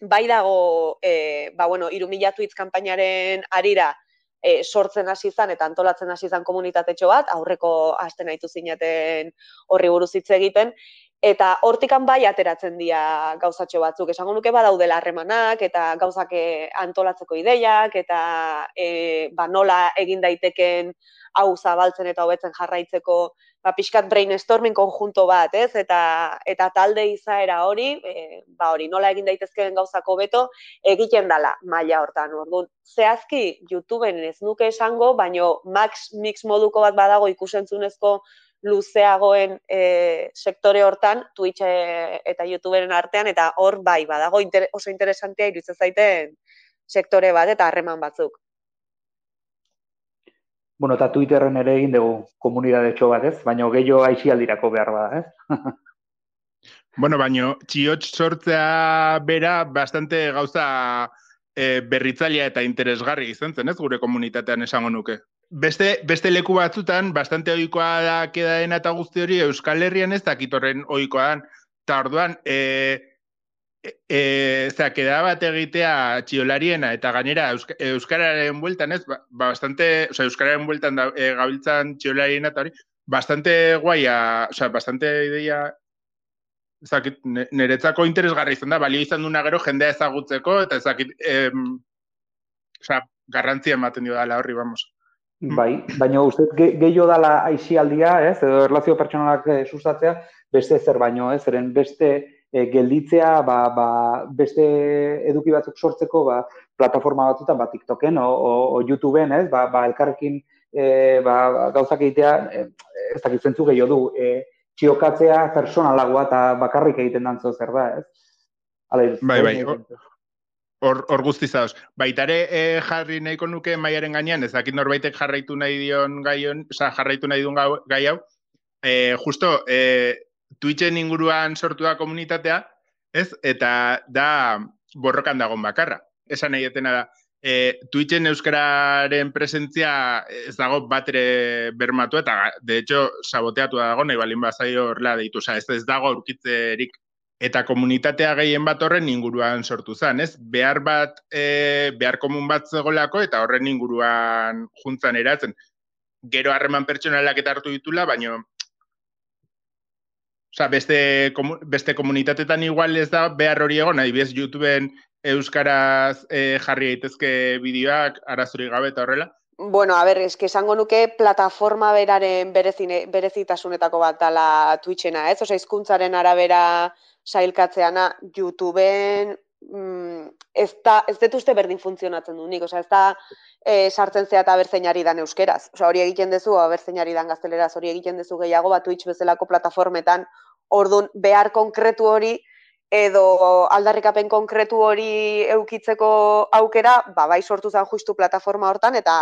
bai dago, eh, ba bueno, irumila tuitz kampainaren arira, E, eh, sortzen hasi izan eta antolatzen hasi izan komunitatetxo bat, aurreko hasten aitu zinaten horri buruz hitz egiten Eta hortikan bai ateratzen dira gauzatxo batzuk, esango nuke badaudela harremanak eta gauzak eh, antolatzeko ideiak eta e, ba nola egin daiteken hau zabaltzen eta hobetzen jarraitzeko ba pixkat brainstorming konjunto bat, ez? Eta eta talde izaera hori, e, ba hori nola egin daitezkeen gauzako beto egiten dala maila hortan. Orduan, zehazki YouTubeen ez nuke esango, baino Max Mix moduko bat badago ikusentzunezko luzeagoen eh, sektore hortan, Twitch eh, eta YouTuberen artean, eta hor bai badago oso interesantea iruditzen zaiten sektore bat eta harreman batzuk. Bueno, eta Twitterren ere egin dugu komunidade txo bat, ez? Baina gehiago aixialdirako behar bada, ez? bueno, baina txiotx sortzea bera bastante gauza e, berritzailea eta interesgarri izan zen, ez? Gure komunitatean esango nuke beste, beste leku batzutan, bastante oikoa da kedaena dena eta guzti hori, Euskal Herrian ez dakitorren oikoan, eta orduan, e, e, e, zera, keda bat egitea txiolariena, eta gainera, Euskararen bueltan ez, ba, ba bastante, oza, Euskararen bueltan da, e, gabiltzan txiolariena eta hori, bastante guaia, oza, bastante ideia, zakit, niretzako izan da, balio izan duna gero jendea ezagutzeko, eta ezakit, em, oza, garrantzia ematen dio la horri, vamos. Mm. Bai, baina uste ge, gehiago dala aixialdia, ez, edo erlazio pertsonalak e, sustatzea, beste zer baino, ez, eren beste eh, gelditzea, ba, ba, beste eduki batzuk sortzeko, ba, plataforma batzutan, ba, TikToken, o, YouTubeen, ez, ba, ba elkarrekin e, ba, gauzak egitea, ez dakit zentzu gehiago du, e, txiokatzea personalagoa eta bakarrik egiten dantzo zer da, ez? Ala, bai, bai, Hor, hor Baitare eh, jarri nahiko nuke maiaren gainean, ez dakit norbaitek jarraitu nahi dion gai hon, jarraitu nahi dion gai hau, eh, justo, eh, Twitchen inguruan sortu da komunitatea, ez? Eta da borrokan dagoen bakarra. Esan nahi etena da. Eh, Twitchen euskararen presentzia eh, ez dago batre bermatu eta, de hecho, saboteatu da dago, nahi balin bazai horrela deitu. Oza, ez, ez dago aurkitzerik eta komunitatea gehien bat horren inguruan sortu zen, ez? Behar bat, e, behar komun bat zegolako eta horren inguruan juntzan eratzen. Gero harreman pertsonalak eta hartu ditula, baino Osa, beste, komun, beste komunitatetan igual ez da, behar hori egon, nahi bez YouTubeen Euskaraz e, jarri egitezke bideoak, arazuri gabe eta horrela. Bueno, a ber, eski esango nuke plataforma beraren berezine, berezitasunetako bat dala Twitchena, ez? Osa, izkuntzaren arabera sailkatzeana YouTubeen mm, ez, da, ez detuzte berdin funtzionatzen du nik, osa, ez da e, sartzen zea eta berzeinari dan euskeraz. Osa, hori egiten duzu, o, berzeinari dan gazteleraz, hori egiten duzu gehiago bat Twitch bezalako plataformetan, ordun behar konkretu hori edo aldarrikapen konkretu hori eukitzeko aukera, ba, bai sortu zen justu plataforma hortan, eta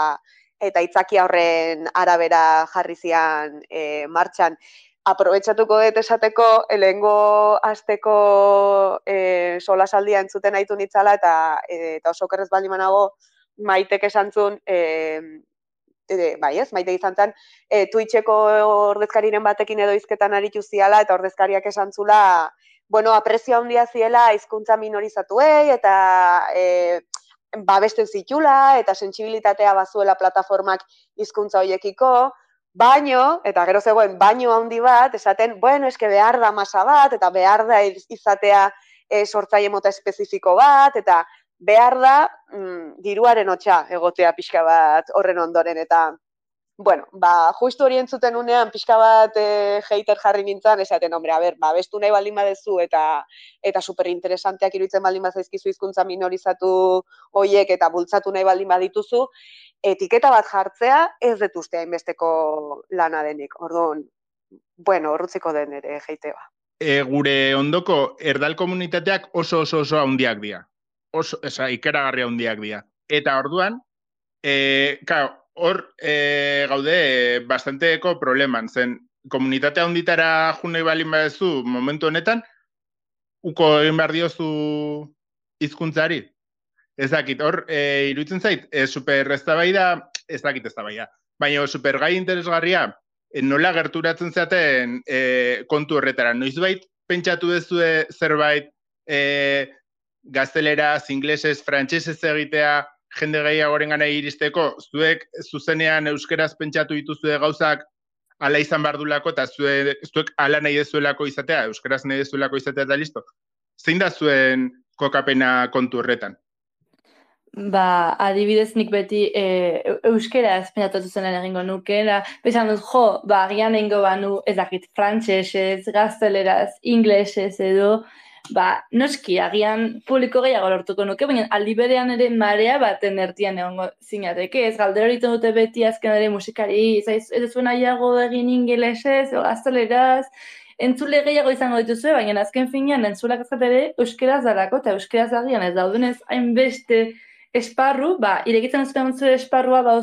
eta itzakia horren arabera jarri zian e, martxan. Aprobetsatuko dut esateko, elengo azteko e, sola saldia entzuten haitu nitzala, eta, e, eta oso kerrez baldin manago, maitek esan zun, e, e, bai ez, maite izan zen, e, tuitxeko ordezkariren batekin edo izketan aritu ziala eta ordezkariak esan zula bueno, aprezio handia ziela hizkuntza minorizatuei eta e, eh, babesten zitula eta sentsibilitatea bazuela plataformak hizkuntza hoiekiko, baino, eta gero zegoen, baino handi bat, esaten, bueno, eske behar da masa bat, eta behar da izatea e, sortzaile mota espezifiko bat, eta behar da mm, diruaren hotxa egotea pixka bat horren ondoren, eta Bueno, ba, justu hori entzuten unean, pixka bat e, hater jarri nintzen, esaten, hombre, a ber, ba, bestu nahi baldin badezu, eta, eta superinteresanteak iruditzen baldin zaizkizu hizkuntza minorizatu hoiek eta bultzatu nahi baldin badituzu, etiketa bat jartzea ez dut uste hainbesteko lana denik, orduan, bueno, horrutziko den ere jeite ba. E, gure ondoko, erdal komunitateak oso oso oso handiak dira. Oso, esa, ikeragarria handiak dira. Eta orduan, e, eh, kao, hor e, gaude e, eh, eko probleman zen komunitatea honditara jun balin badezu momentu honetan uko egin behar diozu hizkuntzari ez dakit hor e, iruditzen zait super eztabai da ez dakit eztabai da baina super gai interesgarria e, nola gerturatzen zaten e, kontu horretara noizbait pentsatu duzue zerbait e, gazteleraz, inglesez, frantsesez egitea, jende gehiagoren gana iristeko, zuek zuzenean euskeraz pentsatu dituzue gauzak ala izan bardulako eta zuek, zuek ala nahi dezuelako izatea, euskeraz nahi dezuelako izatea eta listo. Zein da zuen kokapena kontu horretan? Ba, adibidez nik beti e, euskeraz euskera ezpenatotu zenen egingo nuke, da, bezan dut, jo, ba, agian banu, ez dakit, frantxesez, gazteleraz, inglesez edo, ba, noski, agian publiko gehiago lortuko nuke, baina aldi ere marea baten ertian egongo zinateke, ez galdera hori dute beti azken ere musikari, zaiz, ez zuen egin ingelesez, o entzule gehiago izango dituzue, baina azken finean entzuleak ezkat ere euskeraz darako, eta euskeraz agian ez daudenez hainbeste esparru, ba, irekitzen ez esparrua ba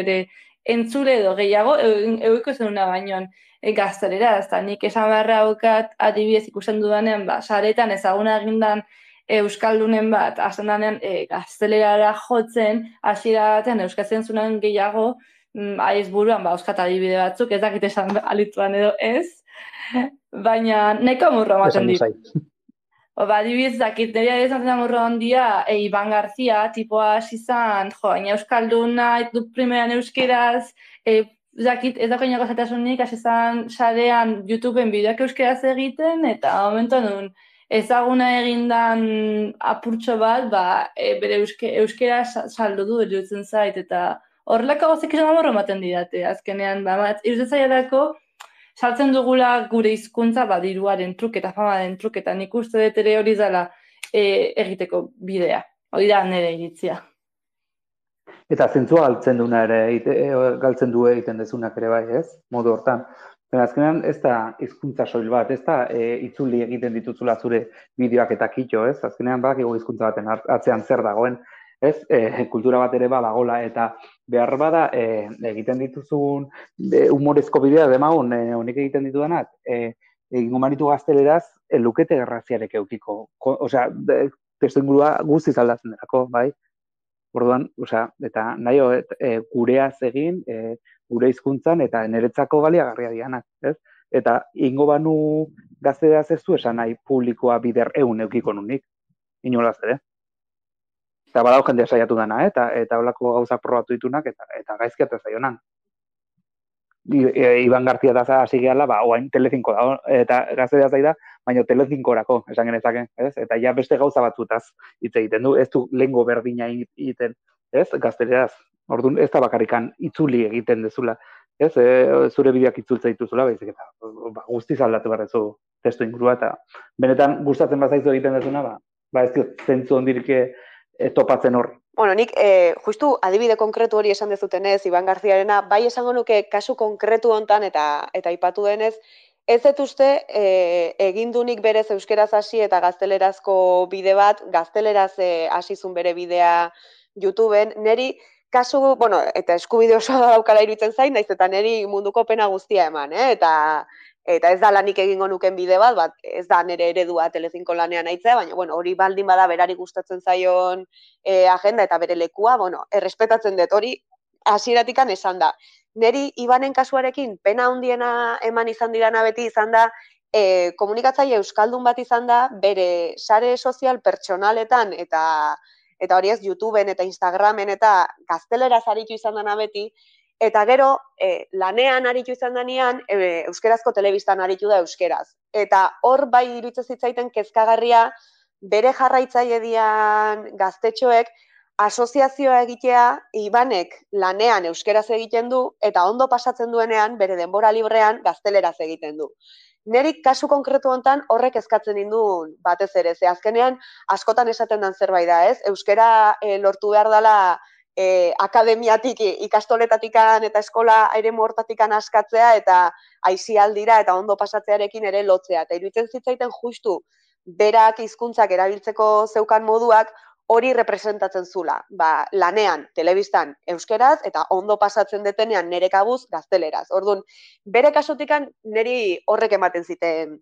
ere entzule edo gehiago, eguiko zen zenuna bainoan gaztelera, ez da, nik esan beharra haukat adibidez ikusten dudanean, ba, saretan ezaguna egindan eh, Euskaldunen bat, hasten danean e, gaztelerara jotzen, hasiera batean euskatzen zunan gehiago, mm, aiz buruan, ba, euskat adibide batzuk, ez dakit esan alituan edo ez, baina neko murro maten di. O, ba, adibidez, dakit, nire ez murro handia, e, Iban Garzia, tipoa hasi jo, baina euskalduna, du primeran euskeraz, e, Zaki, ez dago inoko zaitasunik, hasi zan YouTubeen bideak euskeraz egiten, eta momentu nun ezaguna egindan apurtxo bat, ba, e, bere euske, euskera saldo du erudutzen zait, eta horrelako gozik izan amorro maten didate, azkenean, ba, mat, irudetzaiarako, saltzen dugula gure hizkuntza badiruaren truk eta fama den truk eta nik uste dut ere hori zala e, egiteko bidea. Hori da nire iritzia eta zentzua galtzen duna ere e, galtzen du egiten dezunak ere bai, ez? Modu hortan. Baina azkenan ez da hizkuntza soil bat, ez da e, itzuli egiten dituzula zure bideoak eta kitxo, ez? Azkenean bak ego hizkuntza baten atzean zer dagoen, ez? E, kultura bat ere badagola eta behar bada e, egiten dituzun e, umorezko bidea demagun e, egiten ditudanak, e, egin gomaritu gazteleraz, lukete garraziarek eukiko. Osea, testo ingurua guztiz aldatzen derako, bai? Orduan, osea, eta naio et, e, egin, e, gure hizkuntzan eta neretzako baliagarria dianak, ez? Eta ingo banu gaztea ez zu esan nahi publikoa bider eun eukiko nunik, inolaz ere Eta balau jendea saiatu dana, eta eta holako gauza probatu ditunak, eta, eta gaizkia eta zaionan. Iban eh, Garzia daza hasi gehala, ba, oain telezinko da, eta gazte daz da, baina telezinkorako orako, esan genezake, ez? Eta ja beste gauza batzutaz hitz egiten du, ez du lengo berdina egiten, ez? Gazteleaz, orduan ez da bakarrikan itzuli egiten dezula, ez? E, zure bideak itzultza dituzula, baizik eta ba, guztiz aldatu behar testu ingurua, eta benetan gustatzen bazaizu egiten dezuna, ba, ba ez zentzu hondirik eh, e, topatzen Bueno, nik e, justu adibide konkretu hori esan dezutenez, Iban Garziarena, bai esango nuke kasu konkretu hontan eta eta aipatu denez, Ez ez uste, eh, egindunik berez euskeraz hasi eta gaztelerazko bide bat, gazteleraz hasizun bere bidea YouTubeen, neri kasu, bueno, eta eskubide osoa daukala iruditzen zain, naiz eta neri munduko pena guztia eman, eh? eta, eta ez da lanik egingo nuken bide bat, bat ez da nere eredua telezinko lanean nahitzea, baina bueno, hori baldin bada berari gustatzen zaion e, agenda eta bere lekua, bueno, errespetatzen dut hori hasieratikan esan da. Neri Ibanen kasuarekin pena hondiena eman izan dira beti izan da e, komunikatzaile euskaldun bat izan da bere sare sozial pertsonaletan eta eta hori ez YouTubeen eta Instagramen eta gaztelera aritu izan dena beti, Eta gero, e, lanean aritu izan denean, e, eh, euskerazko telebistan aritu da euskeraz. Eta hor bai iruditzen zitzaiten kezkagarria bere jarraitzaile gaztetxoek asoziazioa egitea Ibanek lanean euskeraz egiten du eta ondo pasatzen duenean bere denbora librean gazteleraz egiten du. Neri kasu konkretu hontan horrek eskatzen indu batez ere ze azkenean askotan esaten dan zerbait da, ez? Euskera e, lortu behar dela e, akademiatik ikastoletatikan eta eskola aire mortatikan askatzea eta aizialdira eta ondo pasatzearekin ere lotzea. Eta iruditzen zitzaiten justu berak hizkuntzak erabiltzeko zeukan moduak hori representatzen zula. Ba, lanean, telebistan, euskeraz eta ondo pasatzen detenean nere kabuz gazteleraz. Orduan, bere kasotikan niri horrek ematen ziten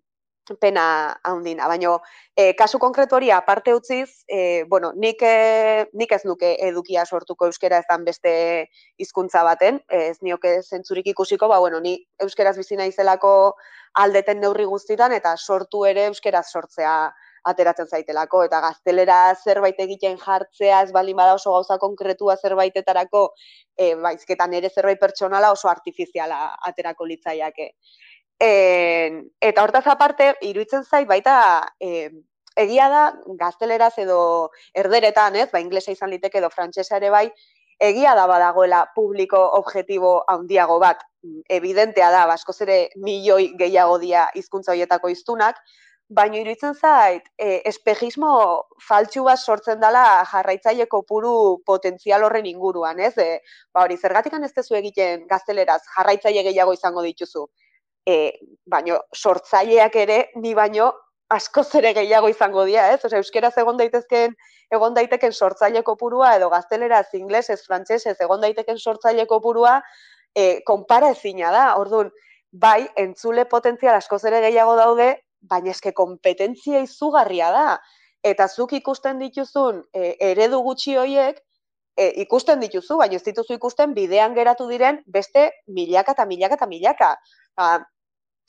pena handina, ah, baina e, kasu konkretu hori aparte utziz, e, bueno, nik, e, nik ez nuke edukia sortuko euskera ezan beste hizkuntza baten, ez nioke zentzurik ikusiko, ba, bueno, ni euskeraz bizi naizelako aldeten neurri guztitan, eta sortu ere euskeraz sortzea ateratzen zaitelako, eta gaztelera zerbait egiten jartzea, ez balin bada oso gauza konkretua zerbaitetarako, e, baizketan ere zerbait pertsonala oso artifiziala aterako litzaiake eta hortaz aparte, iruditzen zait baita e, egia da gazteleraz edo erderetan, ez, ba inglesa izan liteke edo frantsesa ere bai, egia da badagoela publiko objektibo handiago bat. Mm, Evidentea da, ba, askoz ere milioi gehiago dira hizkuntza hoietako iztunak baina iruditzen zait e, espejismo faltsu bat sortzen dela jarraitzaileko puru potentzial horren inguruan, ez? E, ba hori zergatikan ez tezu egiten gazteleraz jarraitzaile gehiago izango dituzu e, baino sortzaileak ere ni baino askoz ere gehiago izango dira, ez? Osea, euskera egon daitezkeen egon daiteken sortzaile kopurua edo gazteleraz, inglesez, ez egon daiteken sortzaile kopurua e, konpara ezina da. Ordun, bai, entzule potentzial askoz ere gehiago daude, baina eske kompetentzia izugarria da. Eta zuk ikusten dituzun e, eredu gutxi hoiek E, ikusten dituzu, baina ez dituzu ikusten bidean geratu diren beste milaka eta milaka eta milaka. Ba,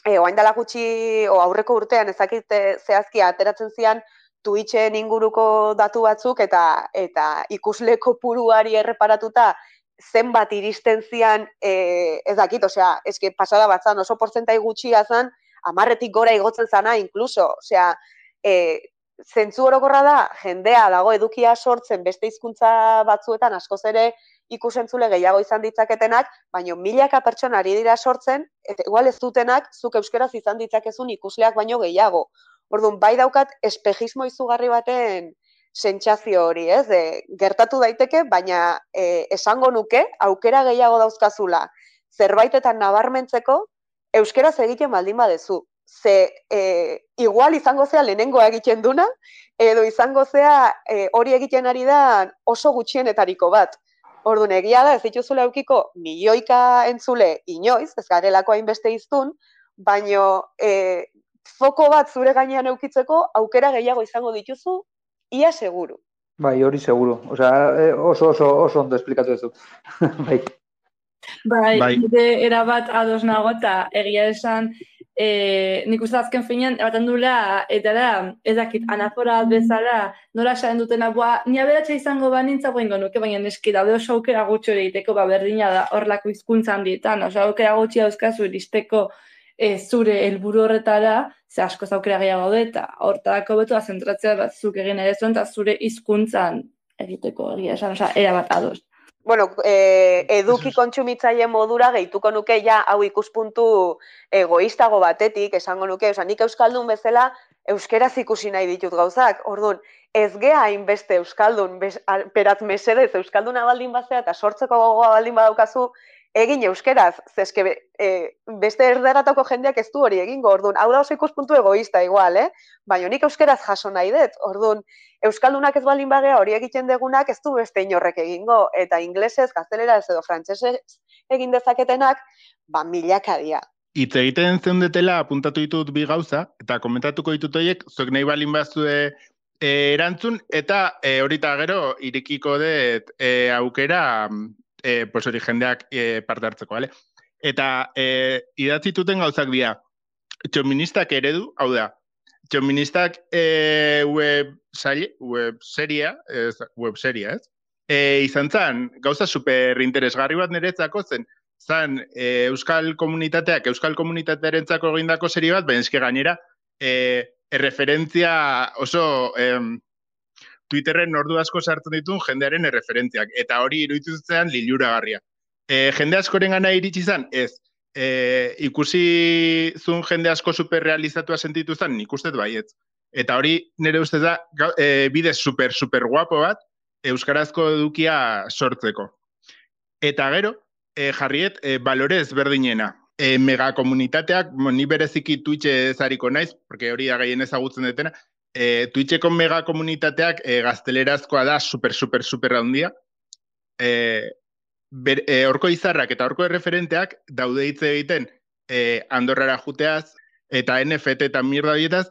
e, gutxi, o aurreko urtean ezakite eh, zehazkia ateratzen zian, Twitchen inguruko datu batzuk eta eta ikusleko puruari erreparatuta zenbat iristen zian e, ez dakit, osea, eske pasada bat zan, oso porzentai gutxia zan, amarretik gora igotzen zana inkluso, osea, e, zentzu orokorra da, jendea dago edukia sortzen beste hizkuntza batzuetan askoz ere ikusentzule gehiago izan ditzaketenak, baino milaka pertsona dira sortzen eta igual ez dutenak zuk euskeraz izan ditzakezun ikusleak baino gehiago. Orduan bai daukat espejismo izugarri baten sentsazio hori, ez? De, gertatu daiteke, baina e, esango nuke aukera gehiago dauzkazula zerbaitetan nabarmentzeko euskeraz egiten baldin badezu. Ze e, igual izango zea lehenengoa egiten duna edo izango zea e, hori egiten ari da oso gutxienetariko bat. Orduan, egia da, ez dituzule aukiko milioika entzule inoiz, ez garelako hainbeste iztun, baino e, foko bat zure gainean eukitzeko aukera gehiago izango dituzu, ia seguru. Bai, hori seguru. E, oso, oso, oso ondo esplikatu ez du. bai. Bai, bai. Erabat ados nagota, egia esan, e, nik uste azken finean, ebaten dula, eta da, ez dakit, mm. anafora bezala, nora saren duten ni aberatsa izango ba nintza nuke, baina neski da, oso aukera gutxo egiteko ba berdina da, horlako izkuntza handietan, oso aukera gutxi uristeko e, zure helburu horretara, ze asko zaukera gehiago da, eta hortarako betu zentratzea bat zuk egin ere zuen, eta zure hizkuntzan egiteko egia esan, oza, erabat ados bueno, e, eduki kontsumitzaile modura gehituko nuke ja hau ikuspuntu egoistago batetik, esango nuke, osea, nik euskaldun bezala euskeraz ikusi nahi ditut gauzak. Orduan, ez gea hainbeste euskaldun beraz mesedez euskalduna baldin bazea eta sortzeko gogoa baldin badaukazu, egin euskeraz, zeske e, beste erderatako jendeak ez du hori egingo, orduan, hau da oso ikuspuntu egoista igual, eh? baina nik euskeraz jaso nahi dut, orduan, euskaldunak ez balin bagea hori egiten degunak ez du beste inorrek egingo, eta inglesez, ez edo frantsesez egin dezaketenak, ba milak adia. Itz egiten zeundetela apuntatu ditut bi gauza, eta komentatuko ditut oiek, zoek nahi balin bazue eh, erantzun, eta e, eh, horita gero irikiko dut eh, aukera mm, e, pues hori jendeak e, parte hartzeko, bale? Eta e, idatzi gauzak bia, txoministak eredu, hau da, txoministak e, web, sali, web seria, ez, web seria, ez? E, izan zan, gauza super interesgarri bat niretzako zen, zan e, euskal komunitateak, euskal komunitatearen zako egindako seri bat, baina gainera, e, erreferentzia oso... Em, Twitterren ordu asko sartzen dituen jendearen erreferentziak eta hori iruditzutzean liluragarria. Eh jende askorengana iritsi izan ez. E, ikusi zuen jende asko superrealizatua sentitu izan, nik uste dut bai, Eta hori nire uste da bidez e, eh, bide super super guapo bat euskarazko edukia sortzeko. Eta gero, e, eh, jarriet e, balorez berdinena. E, megakomunitateak, ni bereziki Twitch ezariko naiz, porque hori da ezagutzen detena, e, Twitcheko mega komunitateak e, gaztelerazkoa da super super super handia. E, ber, orko izarrak eta orko erreferenteak daude hitz egiten e, Andorrara joteaz eta NFT eta mirda dietaz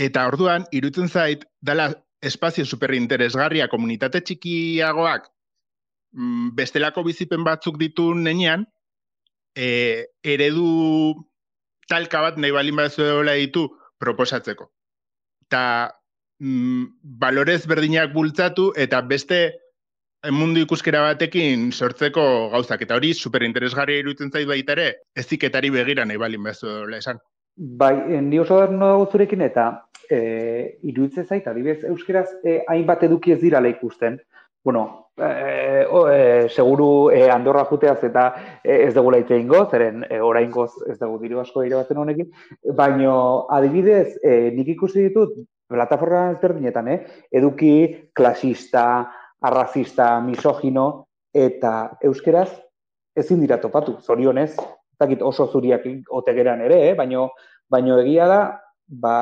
eta orduan irutzen zait dala espazio super interesgarria komunitate txikiagoak mm, bestelako bizipen batzuk ditu nenean e, eredu talka bat nahi balin bat zuela ditu proposatzeko eta mm, balorez berdinak bultzatu eta beste mundu ikuskera batekin sortzeko gauzak. Eta hori superinteresgarria iruditzen zait baita ere, ez ziketari begira nahi balin bezu esan. Bai, eh, ni oso zurekin eta e, iruditzen zait, adibidez, euskeraz e, hainbat eduki ez dira ikusten. Bueno, eh, oh, eh, seguru eh, Andorra juteaz eta eh, ez dugu laite ingo, zeren eh, ez dugu diru asko ere honekin, Baino adibidez eh, nik ikusi ditut, plataforra ezberdinetan, eh, eduki, klasista, arrazista, misogino eta euskeraz ezin dira topatu, zorionez, ez dakit oso zuriak otegeran ere, eh, baina egia da, ba,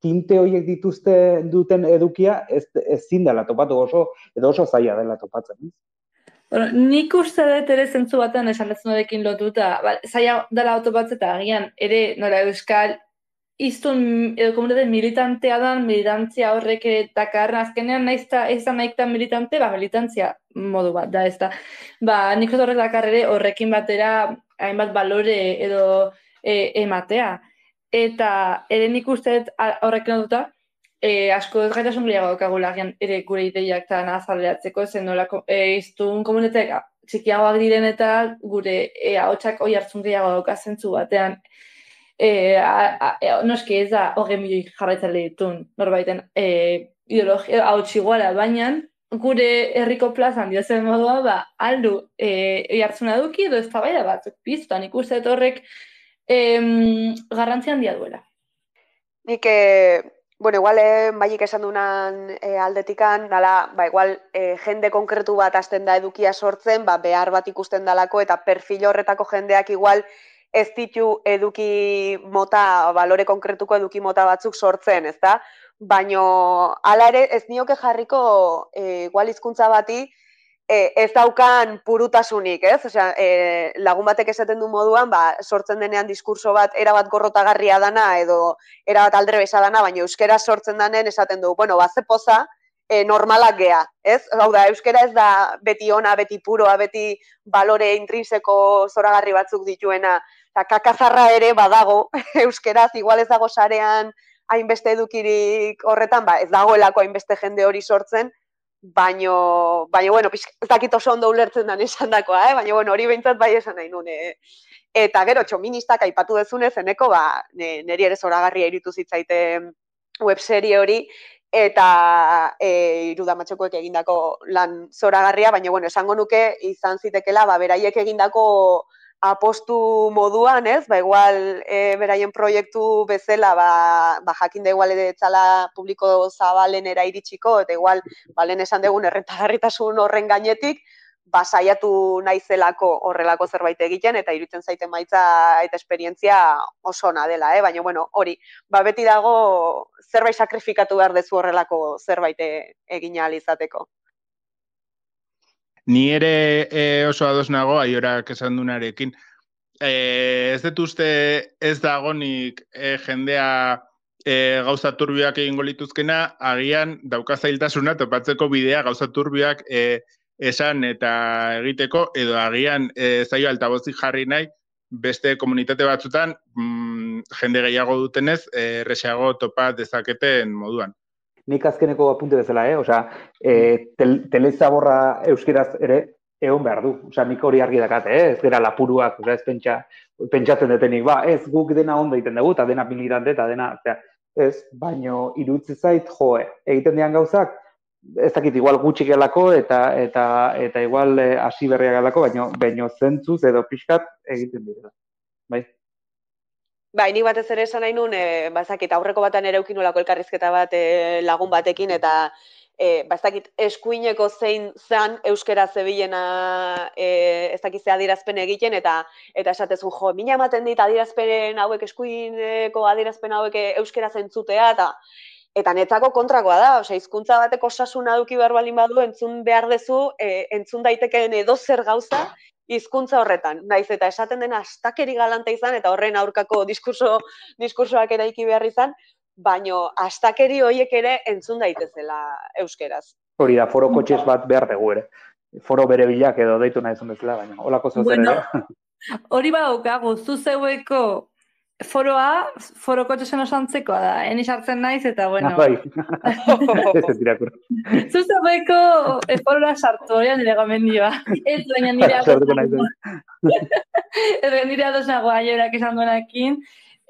tinte horiek dituzte duten edukia ez ezin dela topatu oso edo oso zaila dela topatzen. Bueno, nik uste dut ere zentzu batean esan lotuta, ba, zaila dela topatze eta agian ere nola euskal istun edo komunitate militantea dan, militantzia horrek dakar, azkenean naiz eta ez da naik militante, ba, militantzia modu bat da ez da. Ba, nik horrek dakar ere horrekin batera hainbat balore edo e, ematea. Eta ere nik uste horrek notuta, e, asko ez gaita sombriago dukagula ere gure ideiak eta nazaleatzeko, zen nola e, eh, iztun komunitatea txikiagoak diren eta gure e, eh, hau oi hartzun gehiago daukazentzu batean. E, a, a, e, noski ez da hogei milioi ditun norbaiten e, ideologia baina gure herriko plazan diozen modua ba, aldu e, oi hartzuna duki edo ez da bai da bat, biztan ikustet horrek em, garrantzi handia duela. Nik e, bueno, igual eh esan dunan e, aldetikan dala, ba igual e, jende konkretu bat hasten da edukia sortzen, ba, behar bat ikusten dalako eta perfil horretako jendeak igual ez ditu eduki mota, balore konkretuko eduki mota batzuk sortzen, ezta? Baino ala ere ez nioke jarriko eh igual hizkuntza bati e, ez daukan purutasunik, ez? Osea, e, lagun batek esaten du moduan, ba, sortzen denean diskurso bat era bat gorrotagarria dana edo era bat aldrebesa dana, baina euskera sortzen denean esaten du, bueno, ba ze poza, e, normalak gea, ez? Hau da, euskera ez da beti ona, beti puroa, beti balore intrinseko zoragarri batzuk dituena. eta kakazarra ere badago, euskeraz igual ez dago sarean hainbeste edukirik horretan, ba, ez dagoelako hainbeste jende hori sortzen, Baino, baina, bueno, ez dakit oso ondo ulertzen den esan dakoa, eh? baina, bueno, hori behintzat bai esan nahi nune. Eh? Eta gero, txoministak aipatu dezunez, eneko, ba, neri ere zoragarria iritu zitzaite webserie hori, eta e, irudamatzekoek egindako lan zoragarria, baina, bueno, esango nuke izan zitekela, ba, beraiek egindako apostu moduan, ez? Ba, igual, e, beraien proiektu bezala, ba, ba jakin da igual edetzala publiko zabalen iritsiko, eta igual, ba, lehen esan degun errentagarritasun horren gainetik, ba, saiatu zelako horrelako zerbait egiten, eta iruten zaite maitza eta esperientzia oso ona dela, eh? baina, bueno, hori, ba, beti dago zerbait sakrifikatu behar dezu horrelako zerbait eh, egin alizateko. izateko. Ni ere e, oso ados nago aiorak esan dunarekin. E, ez dut uste ez dagonik e, eh, jendea e, gauza turbiak egingo lituzkena, agian dauka zailtasuna topatzeko bidea gauza turbiak e, esan eta egiteko, edo agian e, zaio altabozik jarri nahi, beste komunitate batzutan mm, jende gehiago dutenez, e, topat dezaketen moduan nik azkeneko apunte bezala, eh? Osa, e, eh, tel, telezaborra euskiraz ere egon behar du. Osa, nik hori argi dakat, eh? Ez gara lapuruak, osa, ez pentsa, pentsatzen detenik, ba, ez guk dena ondo egiten dugu, eta dena militante, eta dena, ozera, ez, baino, irutzi zait, jo, eh, egiten dian gauzak, Ez dakit, igual gutxik galako eta, eta, eta igual eh, hasi e, berriak galako, baino, baino zentzuz edo pixkat egiten dira. Bai? Bai, ni batez ere esan nahi nun, e, eh, bazakit, aurreko batan ere eukin elkarrizketa bat e, lagun batekin, eta e, eh, bazakit, eskuineko zein zan euskera zebilena e, ez dakize adirazpen egiten, eta eta esatezu, jo, mina ematen dit adirazpen hauek eskuineko adirazpen hauek euskera zentzutea, eta Eta netzako kontrakoa da, osea, hizkuntza bateko osasuna duki behar badu, entzun behar dezu, e, entzun daitekeen edo zer gauza, hizkuntza horretan. Naiz eta esaten den astakeri galanta izan eta horren aurkako diskurso diskursoak eraiki behar izan, baino astakeri hoiek ere entzun daitezela euskeraz. Hori da foro kotxez bat behar dugu ere. Foro bere bilak edo deitu naizun bezala, baina holako zeuden bueno. ere. Hori ba daukagu, zu foroa, foroko txosena da, eni sartzen naiz eta bueno. Ah, bai. Ez ez dira Zuzta baiko e eh, forora sartu, oian nire gomendioa. Ez baina nire adosnagoa. Sartuko esan duenakin.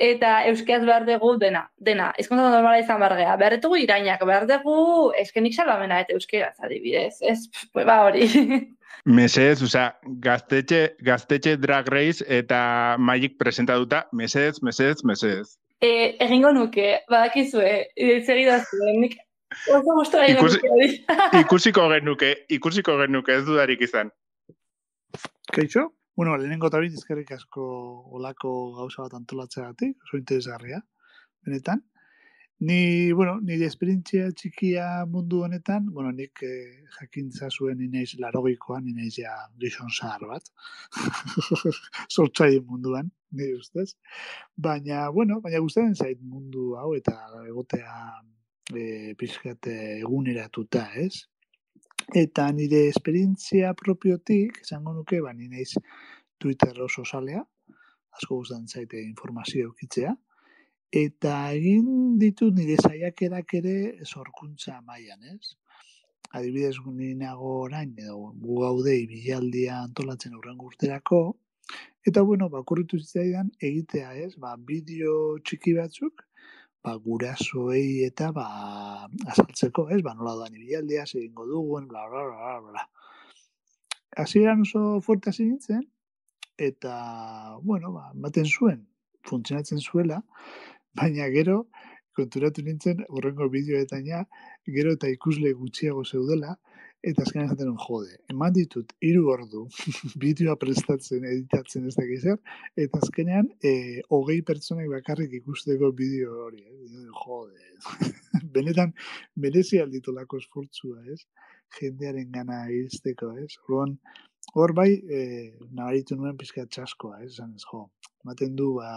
Eta euskeaz behar dugu dena, dena, ezkontza normala izan behar geha. Behar dugu irainak, behar dugu eskenik salamena eta euskeaz adibidez. Ez, pues, ba hori. Mesedez, oza, gaztetxe, gaztetxe drag race eta magic presentaduta, mesedez, mesedez, mesedez. E, egingo nuke, badakizue, e, zer nik oso ikusiko genuke, ikusiko genuke, ez dudarik izan. Kaixo? Bueno, lehenengo tabi, dizkerrik asko olako gauza bat antolatzea gati, oso interesgarria, benetan. Ni, bueno, ni esperientzia txikia mundu honetan, bueno, nik eh, jakintza zuen inaiz larogikoa, inaiz ja zahar bat, sortzaien munduan, ni ustez. Baina, bueno, baina guztaren zait mundu hau eta egotea e, eh, pizkate eguneratuta, ez? Eta nire esperientzia propiotik, esango nuke, ba, nire Twitter oso salea, asko guztaren zaite informazio kitzea, eta egin ditu nire saiakerak ere sorkuntza mailan, ez? Adibidez, ni nago orain edo gu gaude bilaldia antolatzen aurrengo urterako eta bueno, bakurritu zitzaidan egitea, ez? Ba, bideo txiki batzuk ba, gurasoei eta ba, azaltzeko, ez? Ba, nola doan bilaldia egingo duguen, bla, bla, bla, bla, bla. oso fuerte hasi nintzen, eta, bueno, ba, maten zuen, funtzionatzen zuela, baina gero, konturatu nintzen, horrengo bideoetan ja, gero eta ikusle gutxiago zeudela, eta azkenean esaten un jode. Eman ditut, hiru ordu, bideoa prestatzen, editatzen ez da gizar, eta azkenean, e, hogei pertsonek bakarrik ikusteko bideo hori. Eh. Jode. Benetan, merezi alditu lako esportzua ez? Jendearen gana izteko, ez? Ruan hor bai, eh, nabaritu nuen pixka txaskoa, ez? ez, jo, maten du, ba,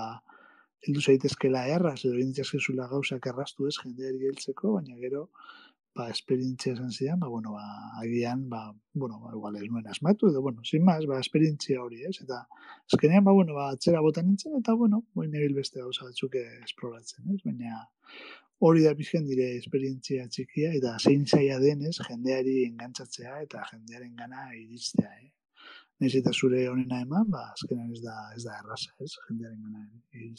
heldu zaitezkela erraz, edo inditzazkezula gauzak erraztu ez, jendeari heltzeko, baina gero, ba, esperientzia esan zidan, ba, bueno, ba, agian, ba, bueno, ba, igual ez nuen asmatu, edo, bueno, sin maz, ba, esperientzia hori, ez, eta azkenean ba, bueno, ba, atzera botan nintzen, eta, bueno, boi negil beste gauza batzuk esploratzen, baina hori da pizken dire esperientzia txikia, eta zein zaila denez, jendeari engantzatzea, eta jendearen gana eh? Naiz eta zure honena eman, ba, azkenan ez da, ez da erraza, ez, jendearen gana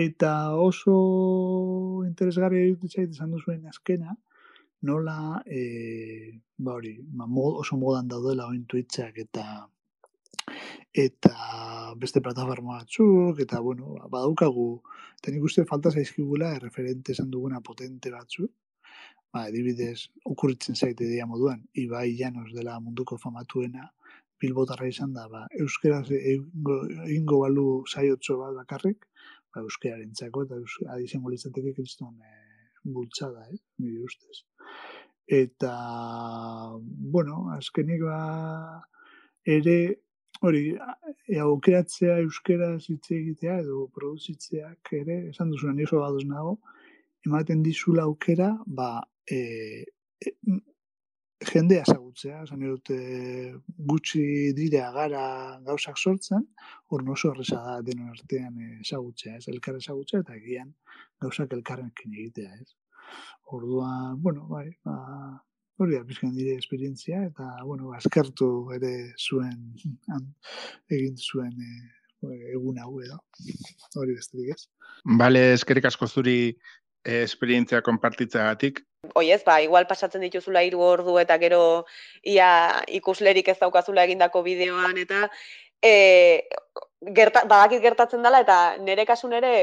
Eta oso interesgarri dutitza izan duzuen azkena, nola, e, ba hori, ma, mod, oso modan daudela oin tuitzak eta eta beste plataforma batzuk, eta bueno, ba, badaukagu, eta nik uste falta zaizkigula, erreferente esan duguna potente batzuk, ba, adibidez, okurritzen zaite dia moduan, Ibai Janos dela munduko famatuena, bilbotarra izan da, ba, euskeraz egingo, balu zaiotzo bat bakarrik, ba, euskeraren txako, eta adizengo litzateke kriston e, bultzada, eh, nire ustez. Eta, bueno, azkenik ba, ere, hori, eaukeratzea euskera euskeraz hitz egitea, edo produzitzeak ere, esan duzunan, nire badoz nago, ematen dizula aukera, ba, e, e, jendea zagutzea, zan e, gutxi dira gara gauzak sortzen, hor oso horreza da denon artean zagutzea, ez elkar zagutzea, eta egian gauzak elkarrenkin egitea, ez. Orduan, bueno, bai, ba, hori da bizkan dire esperientzia eta bueno, ba, azkartu ere zuen egin zuen e, egun hau edo. Hori besterik ez. Bale, eskerrik asko zuri e, esperientzia konpartitzagatik. Oi ez, ba, igual pasatzen dituzula hiru ordu eta gero ia ikuslerik ez daukazula egindako bideoan eta e, gerta, badakit gertatzen dela eta nere kasun ere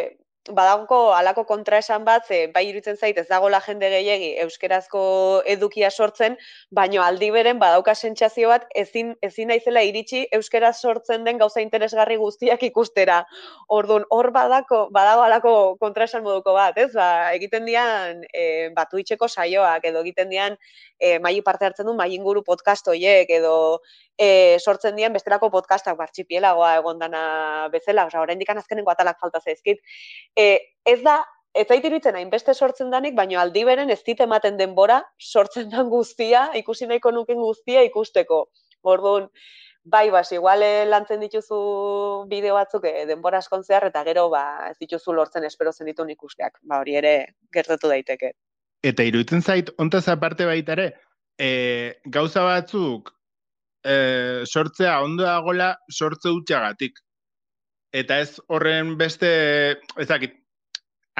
badagoko alako kontraesan bat, ze, bai iruditzen zait ez la jende gehiegi euskerazko edukia sortzen, baino aldi beren badauka sentsazio bat ezin ezin naizela iritsi euskeraz sortzen den gauza interesgarri guztiak ikustera. Ordun hor badako badago alako kontraesan moduko bat, ez? Ba, egiten dian e, eh, itxeko saioak edo egiten dian eh, parte hartzen du mai inguru podcast hoiek edo e, sortzen dien bestelako podcastak bartxipielagoa egon dana bezala, oza, orain dikan azkenengo atalak falta zaizkit. E, ez da, ez zait iruditzen hainbeste sortzen danik, baino aldiberen ez dit ematen denbora sortzen dan guztia, ikusi nahiko nuken guztia ikusteko. Orduan, bai, bas, igual lantzen dituzu bideo batzuk eh, denbora askon eta gero ba, ez dituzu lortzen espero zen ditu ikusteak, ba, hori ere gertatu daiteke. Eta iruditzen zait, ontaz aparte baitare, e, eh, gauza batzuk e, sortzea ondo dagola sortze utxagatik. Eta ez horren beste, ezakit,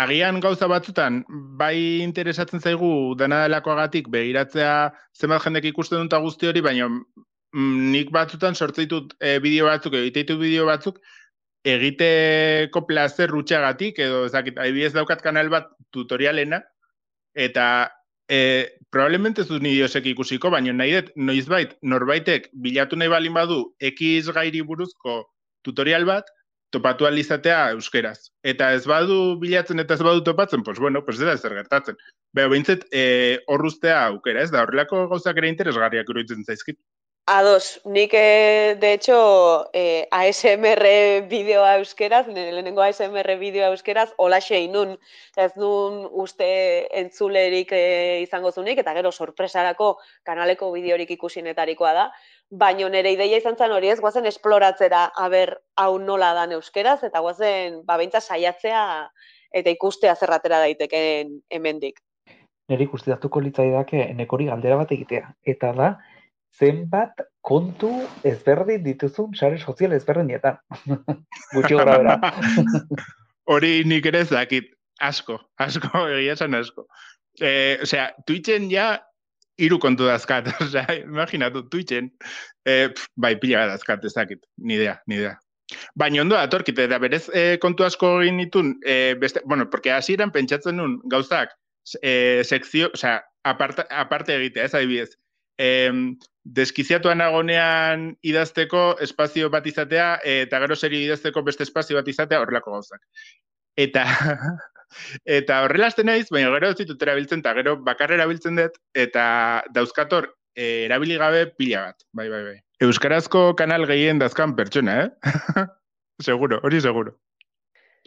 agian gauza batzutan, bai interesatzen zaigu denadalako agatik behiratzea zenbat jendek ikusten dut guzti hori, baina mm, nik batzutan sortze ditut e, bideo batzuk, egite ditut bideo batzuk, egiteko plazer rutxagatik, edo ezakit, adibidez daukat kanal bat tutorialena, eta e, probablemente ez dut ni diosek ikusiko, baina nahi dut, noiz bait, norbaitek bilatu nahi balin badu ekiz gairi buruzko tutorial bat, topatu alizatea euskeraz. Eta ez badu bilatzen eta ez badu topatzen, pues bueno, pues ez da zer gertatzen. Beha, behintzet, eh, horruztea e, aukera ez da, horrelako gauzak ere interesgarriak uruitzen zaizkit. Ados, nik, eh, de hecho, eh, ASMR bideoa euskeraz, nire lehenengo ASMR bideoa euskeraz, hola seinun, ez nun uste entzulerik eh, izango zunik, eta gero sorpresarako kanaleko bideorik ikusinetarikoa da, baino nire ideia izan hori ez, guazen esploratzera, haber, hau nola dan euskeraz, eta guazen, babentza saiatzea, eta ikustea zerratera daiteken hemendik. Nire ikusti datuko litzai dake, nekori galdera bat egitea, eta da, zenbat kontu ezberdin dituzun sare sozial ezberdinetan. Gutxi gora bera. Hori nik ere zakit. Asko, asko, egia esan asko. Eh, osea, Twitchen ja hiru kontu dazkat. Osea, imaginatu, Twitchen Eh, pf, bai pila dazkat ez dakit. Nidea, nidea. Baina ondo atorkite, da berez eh, kontu asko egin ditun eh, beste, bueno, porque hasi eran pentsatzen nun gauzak eh, sekzio, osea, aparte, aparte egitea, ez adibidez. E, Deskiziatu agonean idazteko espazio bat izatea eh, eta gero seri idazteko beste espazio bat izatea horrelako gauzak. Eta eta horrela naiz, baina gero ez ditut erabiltzen eta gero bakar erabiltzen dut eta dauzkator eh, erabili gabe pila bat. Bai, bai, bai. Euskarazko kanal gehien dazkan pertsona, eh? seguro, hori seguro.